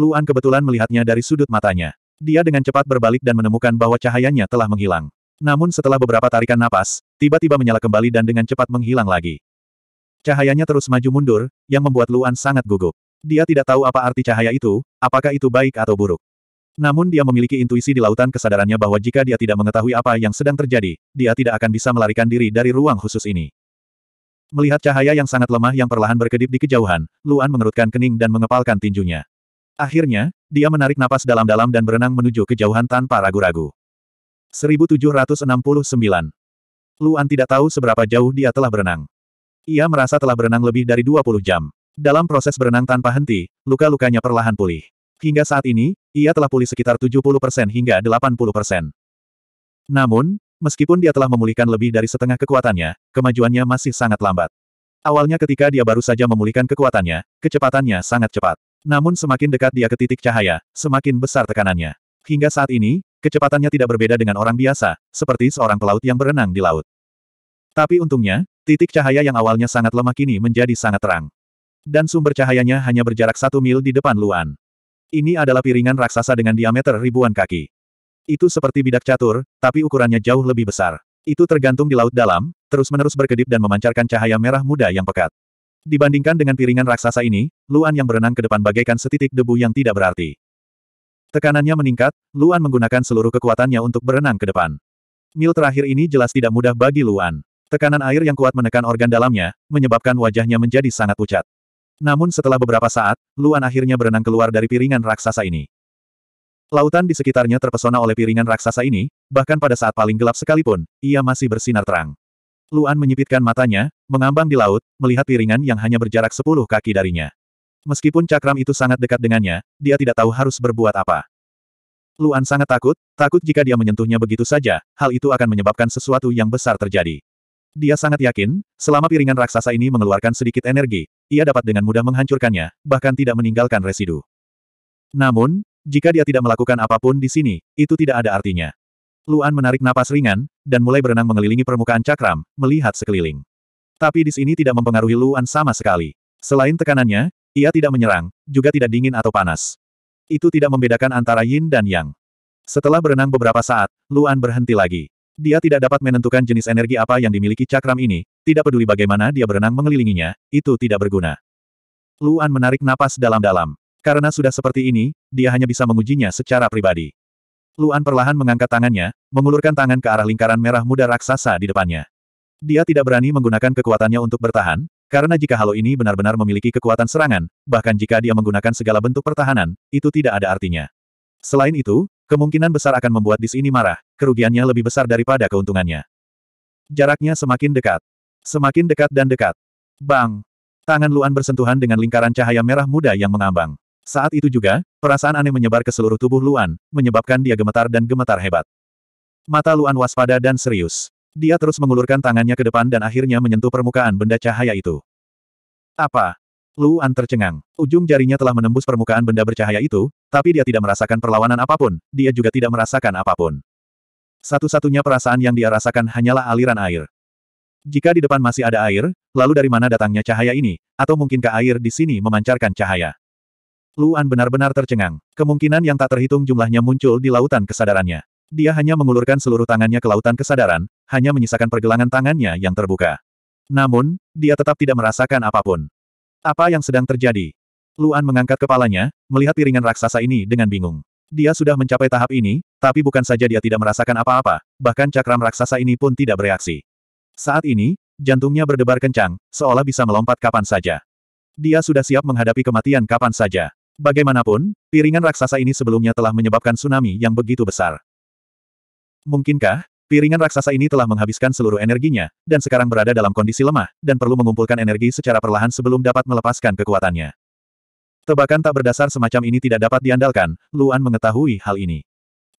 Luan kebetulan melihatnya dari sudut matanya. Dia dengan cepat berbalik dan menemukan bahwa cahayanya telah menghilang. Namun setelah beberapa tarikan napas, tiba-tiba menyala kembali dan dengan cepat menghilang lagi. Cahayanya terus maju mundur, yang membuat Luan sangat gugup. Dia tidak tahu apa arti cahaya itu, apakah itu baik atau buruk. Namun dia memiliki intuisi di lautan kesadarannya bahwa jika dia tidak mengetahui apa yang sedang terjadi, dia tidak akan bisa melarikan diri dari ruang khusus ini. Melihat cahaya yang sangat lemah yang perlahan berkedip di kejauhan, Luan mengerutkan kening dan mengepalkan tinjunya. Akhirnya, dia menarik napas dalam-dalam dan berenang menuju kejauhan tanpa ragu-ragu. 1769 Luan tidak tahu seberapa jauh dia telah berenang. Ia merasa telah berenang lebih dari 20 jam. Dalam proses berenang tanpa henti, luka-lukanya perlahan pulih. Hingga saat ini, ia telah pulih sekitar 70% hingga 80%. Namun, meskipun dia telah memulihkan lebih dari setengah kekuatannya, kemajuannya masih sangat lambat. Awalnya ketika dia baru saja memulihkan kekuatannya, kecepatannya sangat cepat. Namun semakin dekat dia ke titik cahaya, semakin besar tekanannya. Hingga saat ini, kecepatannya tidak berbeda dengan orang biasa, seperti seorang pelaut yang berenang di laut. Tapi untungnya, titik cahaya yang awalnya sangat lemah kini menjadi sangat terang. Dan sumber cahayanya hanya berjarak satu mil di depan Luan. Ini adalah piringan raksasa dengan diameter ribuan kaki. Itu seperti bidak catur, tapi ukurannya jauh lebih besar. Itu tergantung di laut dalam, terus-menerus berkedip dan memancarkan cahaya merah muda yang pekat. Dibandingkan dengan piringan raksasa ini, Luan yang berenang ke depan bagaikan setitik debu yang tidak berarti. Tekanannya meningkat, Luan menggunakan seluruh kekuatannya untuk berenang ke depan. Mil terakhir ini jelas tidak mudah bagi Luan. Tekanan air yang kuat menekan organ dalamnya, menyebabkan wajahnya menjadi sangat pucat. Namun setelah beberapa saat, Luan akhirnya berenang keluar dari piringan raksasa ini. Lautan di sekitarnya terpesona oleh piringan raksasa ini, bahkan pada saat paling gelap sekalipun, ia masih bersinar terang. Luan menyipitkan matanya, mengambang di laut, melihat piringan yang hanya berjarak sepuluh kaki darinya. Meskipun cakram itu sangat dekat dengannya, dia tidak tahu harus berbuat apa. Luan sangat takut, takut jika dia menyentuhnya begitu saja, hal itu akan menyebabkan sesuatu yang besar terjadi. Dia sangat yakin, selama piringan raksasa ini mengeluarkan sedikit energi, ia dapat dengan mudah menghancurkannya, bahkan tidak meninggalkan residu. Namun, jika dia tidak melakukan apapun di sini, itu tidak ada artinya. Luan menarik napas ringan, dan mulai berenang mengelilingi permukaan cakram, melihat sekeliling. Tapi di sini tidak mempengaruhi Luan sama sekali. Selain tekanannya, ia tidak menyerang, juga tidak dingin atau panas. Itu tidak membedakan antara yin dan yang. Setelah berenang beberapa saat, Luan berhenti lagi. Dia tidak dapat menentukan jenis energi apa yang dimiliki cakram ini, tidak peduli bagaimana dia berenang mengelilinginya, itu tidak berguna. Luan menarik napas dalam-dalam. Karena sudah seperti ini, dia hanya bisa mengujinya secara pribadi. Luan perlahan mengangkat tangannya, mengulurkan tangan ke arah lingkaran merah muda raksasa di depannya. Dia tidak berani menggunakan kekuatannya untuk bertahan, karena jika halo ini benar-benar memiliki kekuatan serangan, bahkan jika dia menggunakan segala bentuk pertahanan, itu tidak ada artinya. Selain itu, Kemungkinan besar akan membuat di sini marah, kerugiannya lebih besar daripada keuntungannya. Jaraknya semakin dekat. Semakin dekat dan dekat. Bang! Tangan Luan bersentuhan dengan lingkaran cahaya merah muda yang mengambang. Saat itu juga, perasaan aneh menyebar ke seluruh tubuh Luan, menyebabkan dia gemetar dan gemetar hebat. Mata Luan waspada dan serius. Dia terus mengulurkan tangannya ke depan dan akhirnya menyentuh permukaan benda cahaya itu. Apa? Luan tercengang. Ujung jarinya telah menembus permukaan benda bercahaya itu, tapi dia tidak merasakan perlawanan apapun, dia juga tidak merasakan apapun. Satu-satunya perasaan yang dia rasakan hanyalah aliran air. Jika di depan masih ada air, lalu dari mana datangnya cahaya ini, atau mungkinkah air di sini memancarkan cahaya? Luan benar-benar tercengang. Kemungkinan yang tak terhitung jumlahnya muncul di lautan kesadarannya. Dia hanya mengulurkan seluruh tangannya ke lautan kesadaran, hanya menyisakan pergelangan tangannya yang terbuka. Namun, dia tetap tidak merasakan apapun. Apa yang sedang terjadi? Luan mengangkat kepalanya, melihat piringan raksasa ini dengan bingung. Dia sudah mencapai tahap ini, tapi bukan saja dia tidak merasakan apa-apa, bahkan cakram raksasa ini pun tidak bereaksi. Saat ini, jantungnya berdebar kencang, seolah bisa melompat kapan saja. Dia sudah siap menghadapi kematian kapan saja. Bagaimanapun, piringan raksasa ini sebelumnya telah menyebabkan tsunami yang begitu besar. Mungkinkah, Piringan raksasa ini telah menghabiskan seluruh energinya, dan sekarang berada dalam kondisi lemah, dan perlu mengumpulkan energi secara perlahan sebelum dapat melepaskan kekuatannya. Tebakan tak berdasar semacam ini tidak dapat diandalkan, Luan mengetahui hal ini.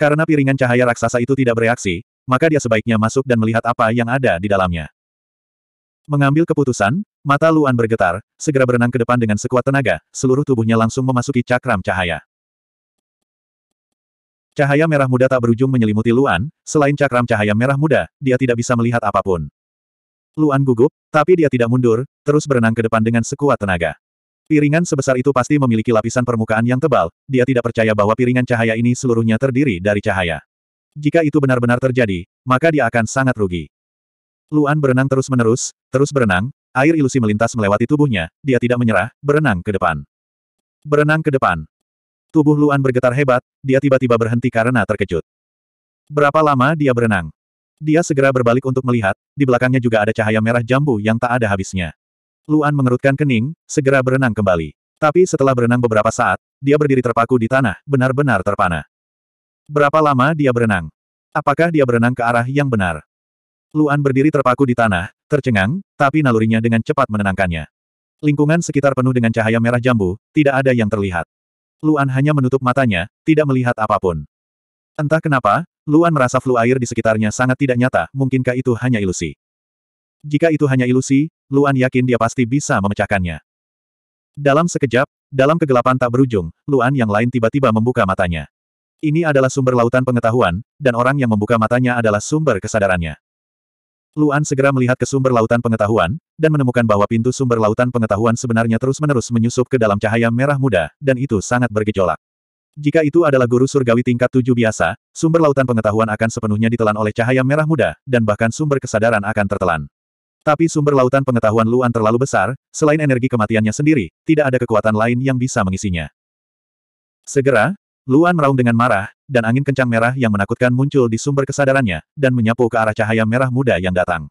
Karena piringan cahaya raksasa itu tidak bereaksi, maka dia sebaiknya masuk dan melihat apa yang ada di dalamnya. Mengambil keputusan, mata Luan bergetar, segera berenang ke depan dengan sekuat tenaga, seluruh tubuhnya langsung memasuki cakram cahaya. Cahaya merah muda tak berujung menyelimuti Luan, selain cakram cahaya merah muda, dia tidak bisa melihat apapun. Luan gugup, tapi dia tidak mundur, terus berenang ke depan dengan sekuat tenaga. Piringan sebesar itu pasti memiliki lapisan permukaan yang tebal, dia tidak percaya bahwa piringan cahaya ini seluruhnya terdiri dari cahaya. Jika itu benar-benar terjadi, maka dia akan sangat rugi. Luan berenang terus-menerus, terus berenang, air ilusi melintas melewati tubuhnya, dia tidak menyerah, berenang ke depan. Berenang ke depan. Tubuh Luan bergetar hebat, dia tiba-tiba berhenti karena terkejut. Berapa lama dia berenang? Dia segera berbalik untuk melihat, di belakangnya juga ada cahaya merah jambu yang tak ada habisnya. Luan mengerutkan kening, segera berenang kembali. Tapi setelah berenang beberapa saat, dia berdiri terpaku di tanah, benar-benar terpana. Berapa lama dia berenang? Apakah dia berenang ke arah yang benar? Luan berdiri terpaku di tanah, tercengang, tapi nalurinya dengan cepat menenangkannya. Lingkungan sekitar penuh dengan cahaya merah jambu, tidak ada yang terlihat. Luan hanya menutup matanya, tidak melihat apapun. Entah kenapa, Luan merasa flu air di sekitarnya sangat tidak nyata, mungkinkah itu hanya ilusi? Jika itu hanya ilusi, Luan yakin dia pasti bisa memecahkannya. Dalam sekejap, dalam kegelapan tak berujung, Luan yang lain tiba-tiba membuka matanya. Ini adalah sumber lautan pengetahuan, dan orang yang membuka matanya adalah sumber kesadarannya. Luan segera melihat ke sumber lautan pengetahuan, dan menemukan bahwa pintu sumber lautan pengetahuan sebenarnya terus-menerus menyusup ke dalam cahaya merah muda, dan itu sangat bergejolak. Jika itu adalah guru surgawi tingkat tujuh biasa, sumber lautan pengetahuan akan sepenuhnya ditelan oleh cahaya merah muda, dan bahkan sumber kesadaran akan tertelan. Tapi sumber lautan pengetahuan Luan terlalu besar, selain energi kematiannya sendiri, tidak ada kekuatan lain yang bisa mengisinya. Segera, Luan meraung dengan marah, dan angin kencang merah yang menakutkan muncul di sumber kesadarannya, dan menyapu ke arah cahaya merah muda yang datang.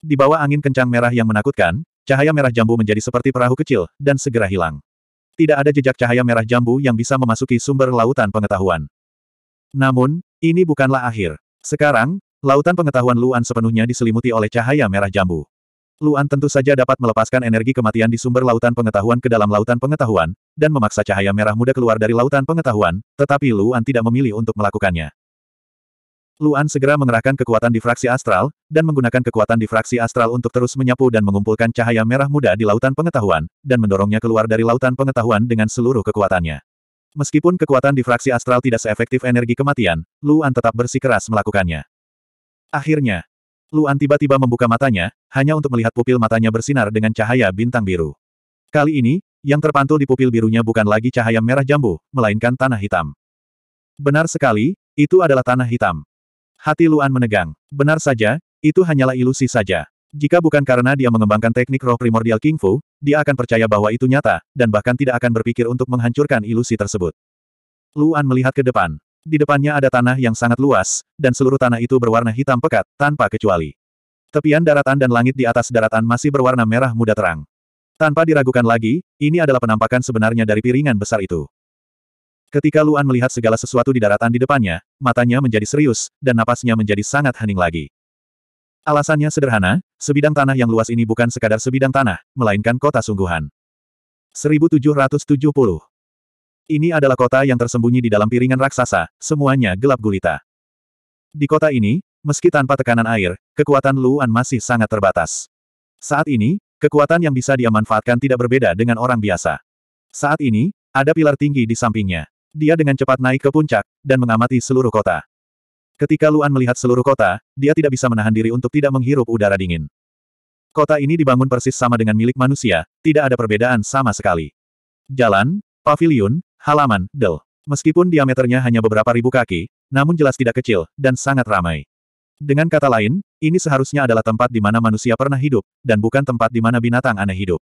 Di bawah angin kencang merah yang menakutkan, cahaya merah jambu menjadi seperti perahu kecil, dan segera hilang. Tidak ada jejak cahaya merah jambu yang bisa memasuki sumber lautan pengetahuan. Namun, ini bukanlah akhir. Sekarang, lautan pengetahuan Luan sepenuhnya diselimuti oleh cahaya merah jambu. Luan tentu saja dapat melepaskan energi kematian di sumber lautan pengetahuan ke dalam lautan pengetahuan, dan memaksa cahaya merah muda keluar dari lautan pengetahuan, tetapi Luan tidak memilih untuk melakukannya. Luan segera mengerahkan kekuatan difraksi astral, dan menggunakan kekuatan difraksi astral untuk terus menyapu dan mengumpulkan cahaya merah muda di lautan pengetahuan, dan mendorongnya keluar dari lautan pengetahuan dengan seluruh kekuatannya. Meskipun kekuatan difraksi astral tidak seefektif energi kematian, Luan tetap bersikeras melakukannya. Akhirnya, Luan tiba-tiba membuka matanya, hanya untuk melihat pupil matanya bersinar dengan cahaya bintang biru. Kali ini, yang terpantul di pupil birunya bukan lagi cahaya merah jambu, melainkan tanah hitam. Benar sekali, itu adalah tanah hitam. Hati Luan menegang. Benar saja, itu hanyalah ilusi saja. Jika bukan karena dia mengembangkan teknik roh primordial King Fu, dia akan percaya bahwa itu nyata, dan bahkan tidak akan berpikir untuk menghancurkan ilusi tersebut. Luan melihat ke depan. Di depannya ada tanah yang sangat luas, dan seluruh tanah itu berwarna hitam pekat, tanpa kecuali. Tepian daratan dan langit di atas daratan masih berwarna merah muda terang. Tanpa diragukan lagi, ini adalah penampakan sebenarnya dari piringan besar itu. Ketika Luan melihat segala sesuatu di daratan di depannya, matanya menjadi serius, dan napasnya menjadi sangat hening lagi. Alasannya sederhana, sebidang tanah yang luas ini bukan sekadar sebidang tanah, melainkan kota sungguhan. 1770 ini adalah kota yang tersembunyi di dalam piringan raksasa, semuanya gelap gulita. Di kota ini, meski tanpa tekanan air, kekuatan Luan masih sangat terbatas. Saat ini, kekuatan yang bisa dia manfaatkan tidak berbeda dengan orang biasa. Saat ini, ada pilar tinggi di sampingnya. Dia dengan cepat naik ke puncak, dan mengamati seluruh kota. Ketika Luan melihat seluruh kota, dia tidak bisa menahan diri untuk tidak menghirup udara dingin. Kota ini dibangun persis sama dengan milik manusia, tidak ada perbedaan sama sekali. Jalan, pavilion, Halaman, Del. Meskipun diameternya hanya beberapa ribu kaki, namun jelas tidak kecil, dan sangat ramai. Dengan kata lain, ini seharusnya adalah tempat di mana manusia pernah hidup, dan bukan tempat di mana binatang aneh hidup.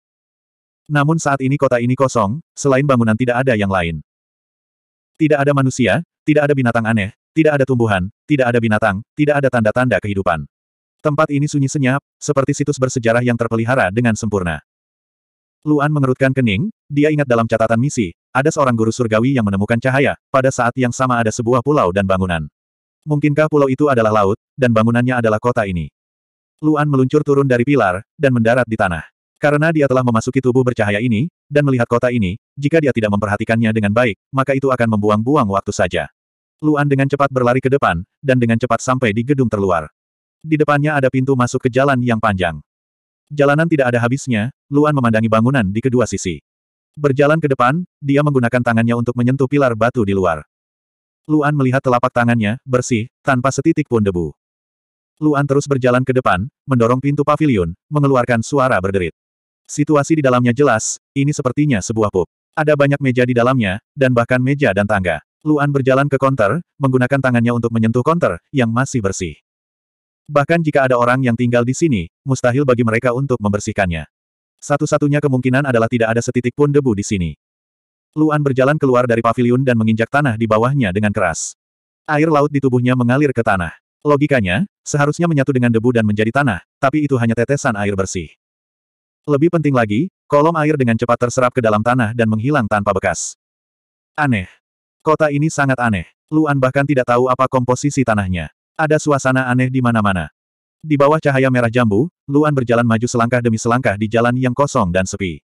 Namun saat ini kota ini kosong, selain bangunan tidak ada yang lain. Tidak ada manusia, tidak ada binatang aneh, tidak ada tumbuhan, tidak ada binatang, tidak ada tanda-tanda kehidupan. Tempat ini sunyi senyap, seperti situs bersejarah yang terpelihara dengan sempurna. Luan mengerutkan kening, dia ingat dalam catatan misi, ada seorang guru surgawi yang menemukan cahaya, pada saat yang sama ada sebuah pulau dan bangunan. Mungkinkah pulau itu adalah laut, dan bangunannya adalah kota ini? Luan meluncur turun dari pilar, dan mendarat di tanah. Karena dia telah memasuki tubuh bercahaya ini, dan melihat kota ini, jika dia tidak memperhatikannya dengan baik, maka itu akan membuang-buang waktu saja. Luan dengan cepat berlari ke depan, dan dengan cepat sampai di gedung terluar. Di depannya ada pintu masuk ke jalan yang panjang. Jalanan tidak ada habisnya, Luan memandangi bangunan di kedua sisi. Berjalan ke depan, dia menggunakan tangannya untuk menyentuh pilar batu di luar. Luan melihat telapak tangannya, bersih, tanpa setitik pun debu. Luan terus berjalan ke depan, mendorong pintu pavilion, mengeluarkan suara berderit. Situasi di dalamnya jelas, ini sepertinya sebuah pub. Ada banyak meja di dalamnya, dan bahkan meja dan tangga. Luan berjalan ke konter, menggunakan tangannya untuk menyentuh konter, yang masih bersih. Bahkan jika ada orang yang tinggal di sini, mustahil bagi mereka untuk membersihkannya. Satu-satunya kemungkinan adalah tidak ada setitik pun debu di sini. Luan berjalan keluar dari paviliun dan menginjak tanah di bawahnya dengan keras. Air laut di tubuhnya mengalir ke tanah. Logikanya, seharusnya menyatu dengan debu dan menjadi tanah, tapi itu hanya tetesan air bersih. Lebih penting lagi, kolom air dengan cepat terserap ke dalam tanah dan menghilang tanpa bekas. Aneh. Kota ini sangat aneh. Luan bahkan tidak tahu apa komposisi tanahnya. Ada suasana aneh di mana-mana. Di bawah cahaya merah jambu, Luan berjalan maju selangkah demi selangkah di jalan yang kosong dan sepi.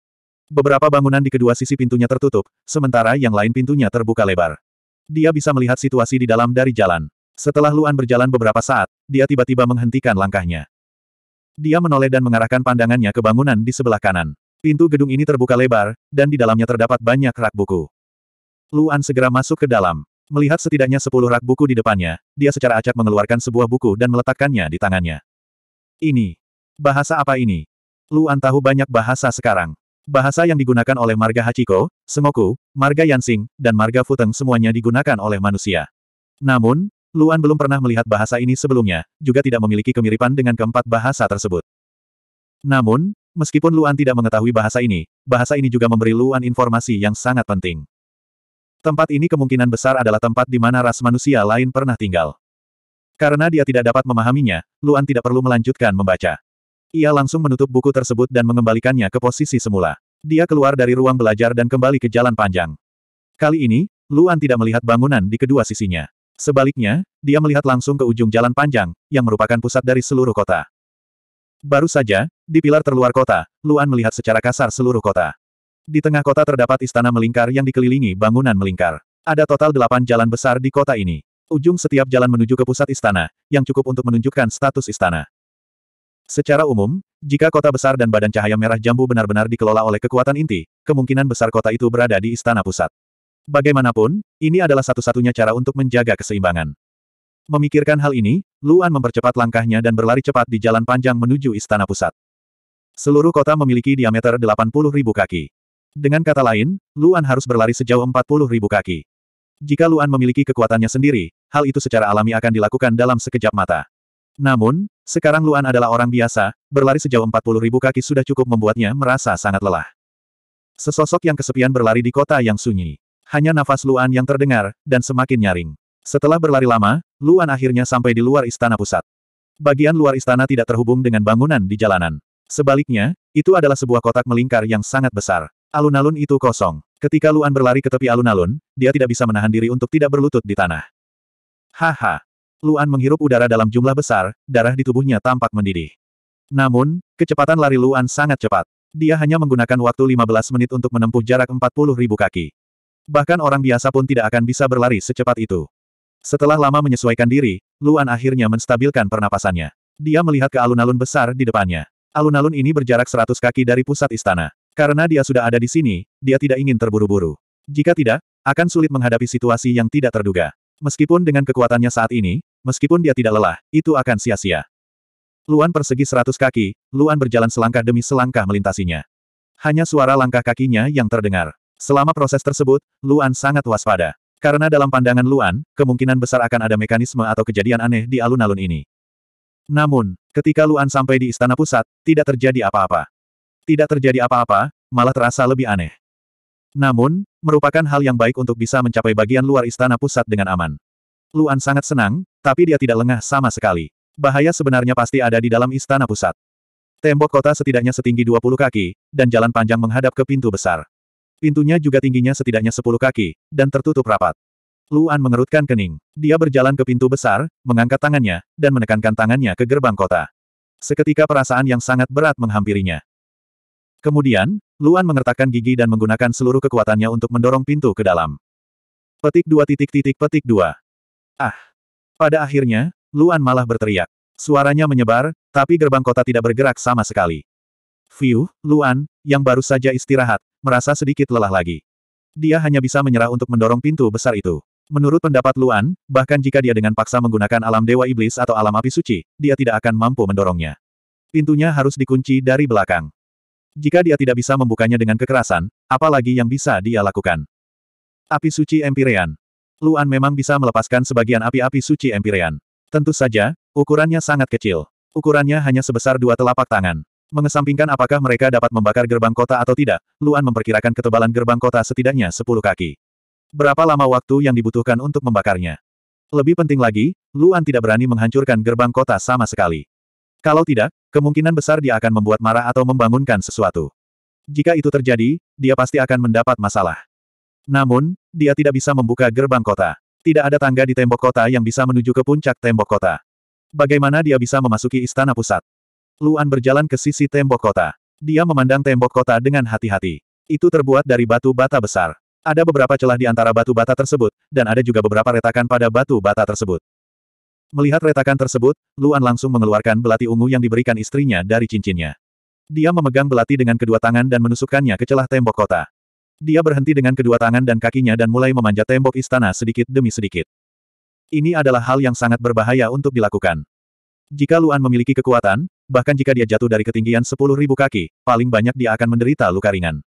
Beberapa bangunan di kedua sisi pintunya tertutup, sementara yang lain pintunya terbuka lebar. Dia bisa melihat situasi di dalam dari jalan. Setelah Luan berjalan beberapa saat, dia tiba-tiba menghentikan langkahnya. Dia menoleh dan mengarahkan pandangannya ke bangunan di sebelah kanan. Pintu gedung ini terbuka lebar, dan di dalamnya terdapat banyak rak buku. Luan segera masuk ke dalam. Melihat setidaknya sepuluh rak buku di depannya, dia secara acak mengeluarkan sebuah buku dan meletakkannya di tangannya. Ini. Bahasa apa ini? Luan tahu banyak bahasa sekarang. Bahasa yang digunakan oleh marga Hachiko, Sengoku, marga Yansing, dan marga Futeng semuanya digunakan oleh manusia. Namun, Luan belum pernah melihat bahasa ini sebelumnya, juga tidak memiliki kemiripan dengan keempat bahasa tersebut. Namun, meskipun Luan tidak mengetahui bahasa ini, bahasa ini juga memberi Luan informasi yang sangat penting. Tempat ini kemungkinan besar adalah tempat di mana ras manusia lain pernah tinggal. Karena dia tidak dapat memahaminya, Luan tidak perlu melanjutkan membaca. Ia langsung menutup buku tersebut dan mengembalikannya ke posisi semula. Dia keluar dari ruang belajar dan kembali ke jalan panjang. Kali ini, Luan tidak melihat bangunan di kedua sisinya. Sebaliknya, dia melihat langsung ke ujung jalan panjang, yang merupakan pusat dari seluruh kota. Baru saja, di pilar terluar kota, Luan melihat secara kasar seluruh kota. Di tengah kota terdapat istana melingkar yang dikelilingi bangunan melingkar. Ada total delapan jalan besar di kota ini. Ujung setiap jalan menuju ke pusat istana, yang cukup untuk menunjukkan status istana. Secara umum, jika kota besar dan badan cahaya merah jambu benar-benar dikelola oleh kekuatan inti, kemungkinan besar kota itu berada di istana pusat. Bagaimanapun, ini adalah satu-satunya cara untuk menjaga keseimbangan. Memikirkan hal ini, Luan mempercepat langkahnya dan berlari cepat di jalan panjang menuju istana pusat. Seluruh kota memiliki diameter 80.000 kaki. Dengan kata lain, Luan harus berlari sejauh 40 ribu kaki. Jika Luan memiliki kekuatannya sendiri, hal itu secara alami akan dilakukan dalam sekejap mata. Namun, sekarang Luan adalah orang biasa, berlari sejauh 40 ribu kaki sudah cukup membuatnya merasa sangat lelah. Sesosok yang kesepian berlari di kota yang sunyi. Hanya nafas Luan yang terdengar, dan semakin nyaring. Setelah berlari lama, Luan akhirnya sampai di luar istana pusat. Bagian luar istana tidak terhubung dengan bangunan di jalanan. Sebaliknya, itu adalah sebuah kotak melingkar yang sangat besar. Alun-alun itu kosong. Ketika Luan berlari ke tepi alun-alun, dia tidak bisa menahan diri untuk tidak berlutut di tanah. Haha. Luan menghirup udara dalam jumlah besar, darah di tubuhnya tampak mendidih. Namun, kecepatan lari Luan sangat cepat. Dia hanya menggunakan waktu 15 menit untuk menempuh jarak 40 ribu kaki. Bahkan orang biasa pun tidak akan bisa berlari secepat itu. Setelah lama menyesuaikan diri, Luan akhirnya menstabilkan pernapasannya. Dia melihat ke alun-alun besar di depannya. Alun-alun ini berjarak 100 kaki dari pusat istana. Karena dia sudah ada di sini, dia tidak ingin terburu-buru. Jika tidak, akan sulit menghadapi situasi yang tidak terduga. Meskipun dengan kekuatannya saat ini, meskipun dia tidak lelah, itu akan sia-sia. Luan persegi seratus kaki, Luan berjalan selangkah demi selangkah melintasinya. Hanya suara langkah kakinya yang terdengar. Selama proses tersebut, Luan sangat waspada. Karena dalam pandangan Luan, kemungkinan besar akan ada mekanisme atau kejadian aneh di alun-alun ini. Namun, ketika Luan sampai di istana pusat, tidak terjadi apa-apa. Tidak terjadi apa-apa, malah terasa lebih aneh. Namun, merupakan hal yang baik untuk bisa mencapai bagian luar istana pusat dengan aman. Luan sangat senang, tapi dia tidak lengah sama sekali. Bahaya sebenarnya pasti ada di dalam istana pusat. Tembok kota setidaknya setinggi 20 kaki, dan jalan panjang menghadap ke pintu besar. Pintunya juga tingginya setidaknya 10 kaki, dan tertutup rapat. Luan mengerutkan kening. Dia berjalan ke pintu besar, mengangkat tangannya, dan menekankan tangannya ke gerbang kota. Seketika perasaan yang sangat berat menghampirinya. Kemudian, Luan mengertakkan gigi dan menggunakan seluruh kekuatannya untuk mendorong pintu ke dalam. Petik dua titik titik petik dua. Ah! Pada akhirnya, Luan malah berteriak. Suaranya menyebar, tapi gerbang kota tidak bergerak sama sekali. Fiu, Luan, yang baru saja istirahat, merasa sedikit lelah lagi. Dia hanya bisa menyerah untuk mendorong pintu besar itu. Menurut pendapat Luan, bahkan jika dia dengan paksa menggunakan alam dewa iblis atau alam api suci, dia tidak akan mampu mendorongnya. Pintunya harus dikunci dari belakang. Jika dia tidak bisa membukanya dengan kekerasan, apalagi yang bisa dia lakukan? Api suci Empyrean, Luan memang bisa melepaskan sebagian api-api suci Empyrean. Tentu saja, ukurannya sangat kecil. Ukurannya hanya sebesar dua telapak tangan. Mengesampingkan apakah mereka dapat membakar gerbang kota atau tidak, Luan memperkirakan ketebalan gerbang kota setidaknya sepuluh kaki. Berapa lama waktu yang dibutuhkan untuk membakarnya? Lebih penting lagi, Luan tidak berani menghancurkan gerbang kota sama sekali. Kalau tidak, kemungkinan besar dia akan membuat marah atau membangunkan sesuatu. Jika itu terjadi, dia pasti akan mendapat masalah. Namun, dia tidak bisa membuka gerbang kota. Tidak ada tangga di tembok kota yang bisa menuju ke puncak tembok kota. Bagaimana dia bisa memasuki istana pusat? Luan berjalan ke sisi tembok kota. Dia memandang tembok kota dengan hati-hati. Itu terbuat dari batu bata besar. Ada beberapa celah di antara batu bata tersebut, dan ada juga beberapa retakan pada batu bata tersebut. Melihat retakan tersebut, Luan langsung mengeluarkan belati ungu yang diberikan istrinya dari cincinnya. Dia memegang belati dengan kedua tangan dan menusukkannya ke celah tembok kota. Dia berhenti dengan kedua tangan dan kakinya dan mulai memanjat tembok istana sedikit demi sedikit. Ini adalah hal yang sangat berbahaya untuk dilakukan. Jika Luan memiliki kekuatan, bahkan jika dia jatuh dari ketinggian sepuluh ribu kaki, paling banyak dia akan menderita luka ringan.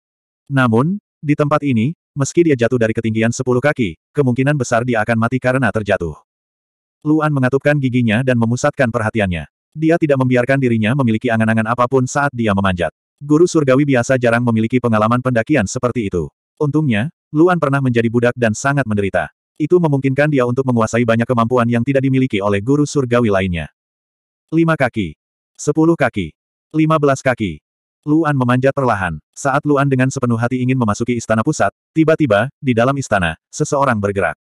Namun, di tempat ini, meski dia jatuh dari ketinggian sepuluh kaki, kemungkinan besar dia akan mati karena terjatuh. Luan mengatupkan giginya dan memusatkan perhatiannya. Dia tidak membiarkan dirinya memiliki angan-angan apapun saat dia memanjat. Guru surgawi biasa jarang memiliki pengalaman pendakian seperti itu. Untungnya, Luan pernah menjadi budak dan sangat menderita. Itu memungkinkan dia untuk menguasai banyak kemampuan yang tidak dimiliki oleh guru surgawi lainnya. Lima kaki. Sepuluh kaki. Lima belas kaki. Luan memanjat perlahan. Saat Luan dengan sepenuh hati ingin memasuki istana pusat, tiba-tiba, di dalam istana, seseorang bergerak.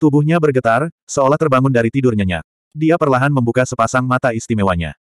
Tubuhnya bergetar, seolah terbangun dari tidur nyenyak. Dia perlahan membuka sepasang mata istimewanya.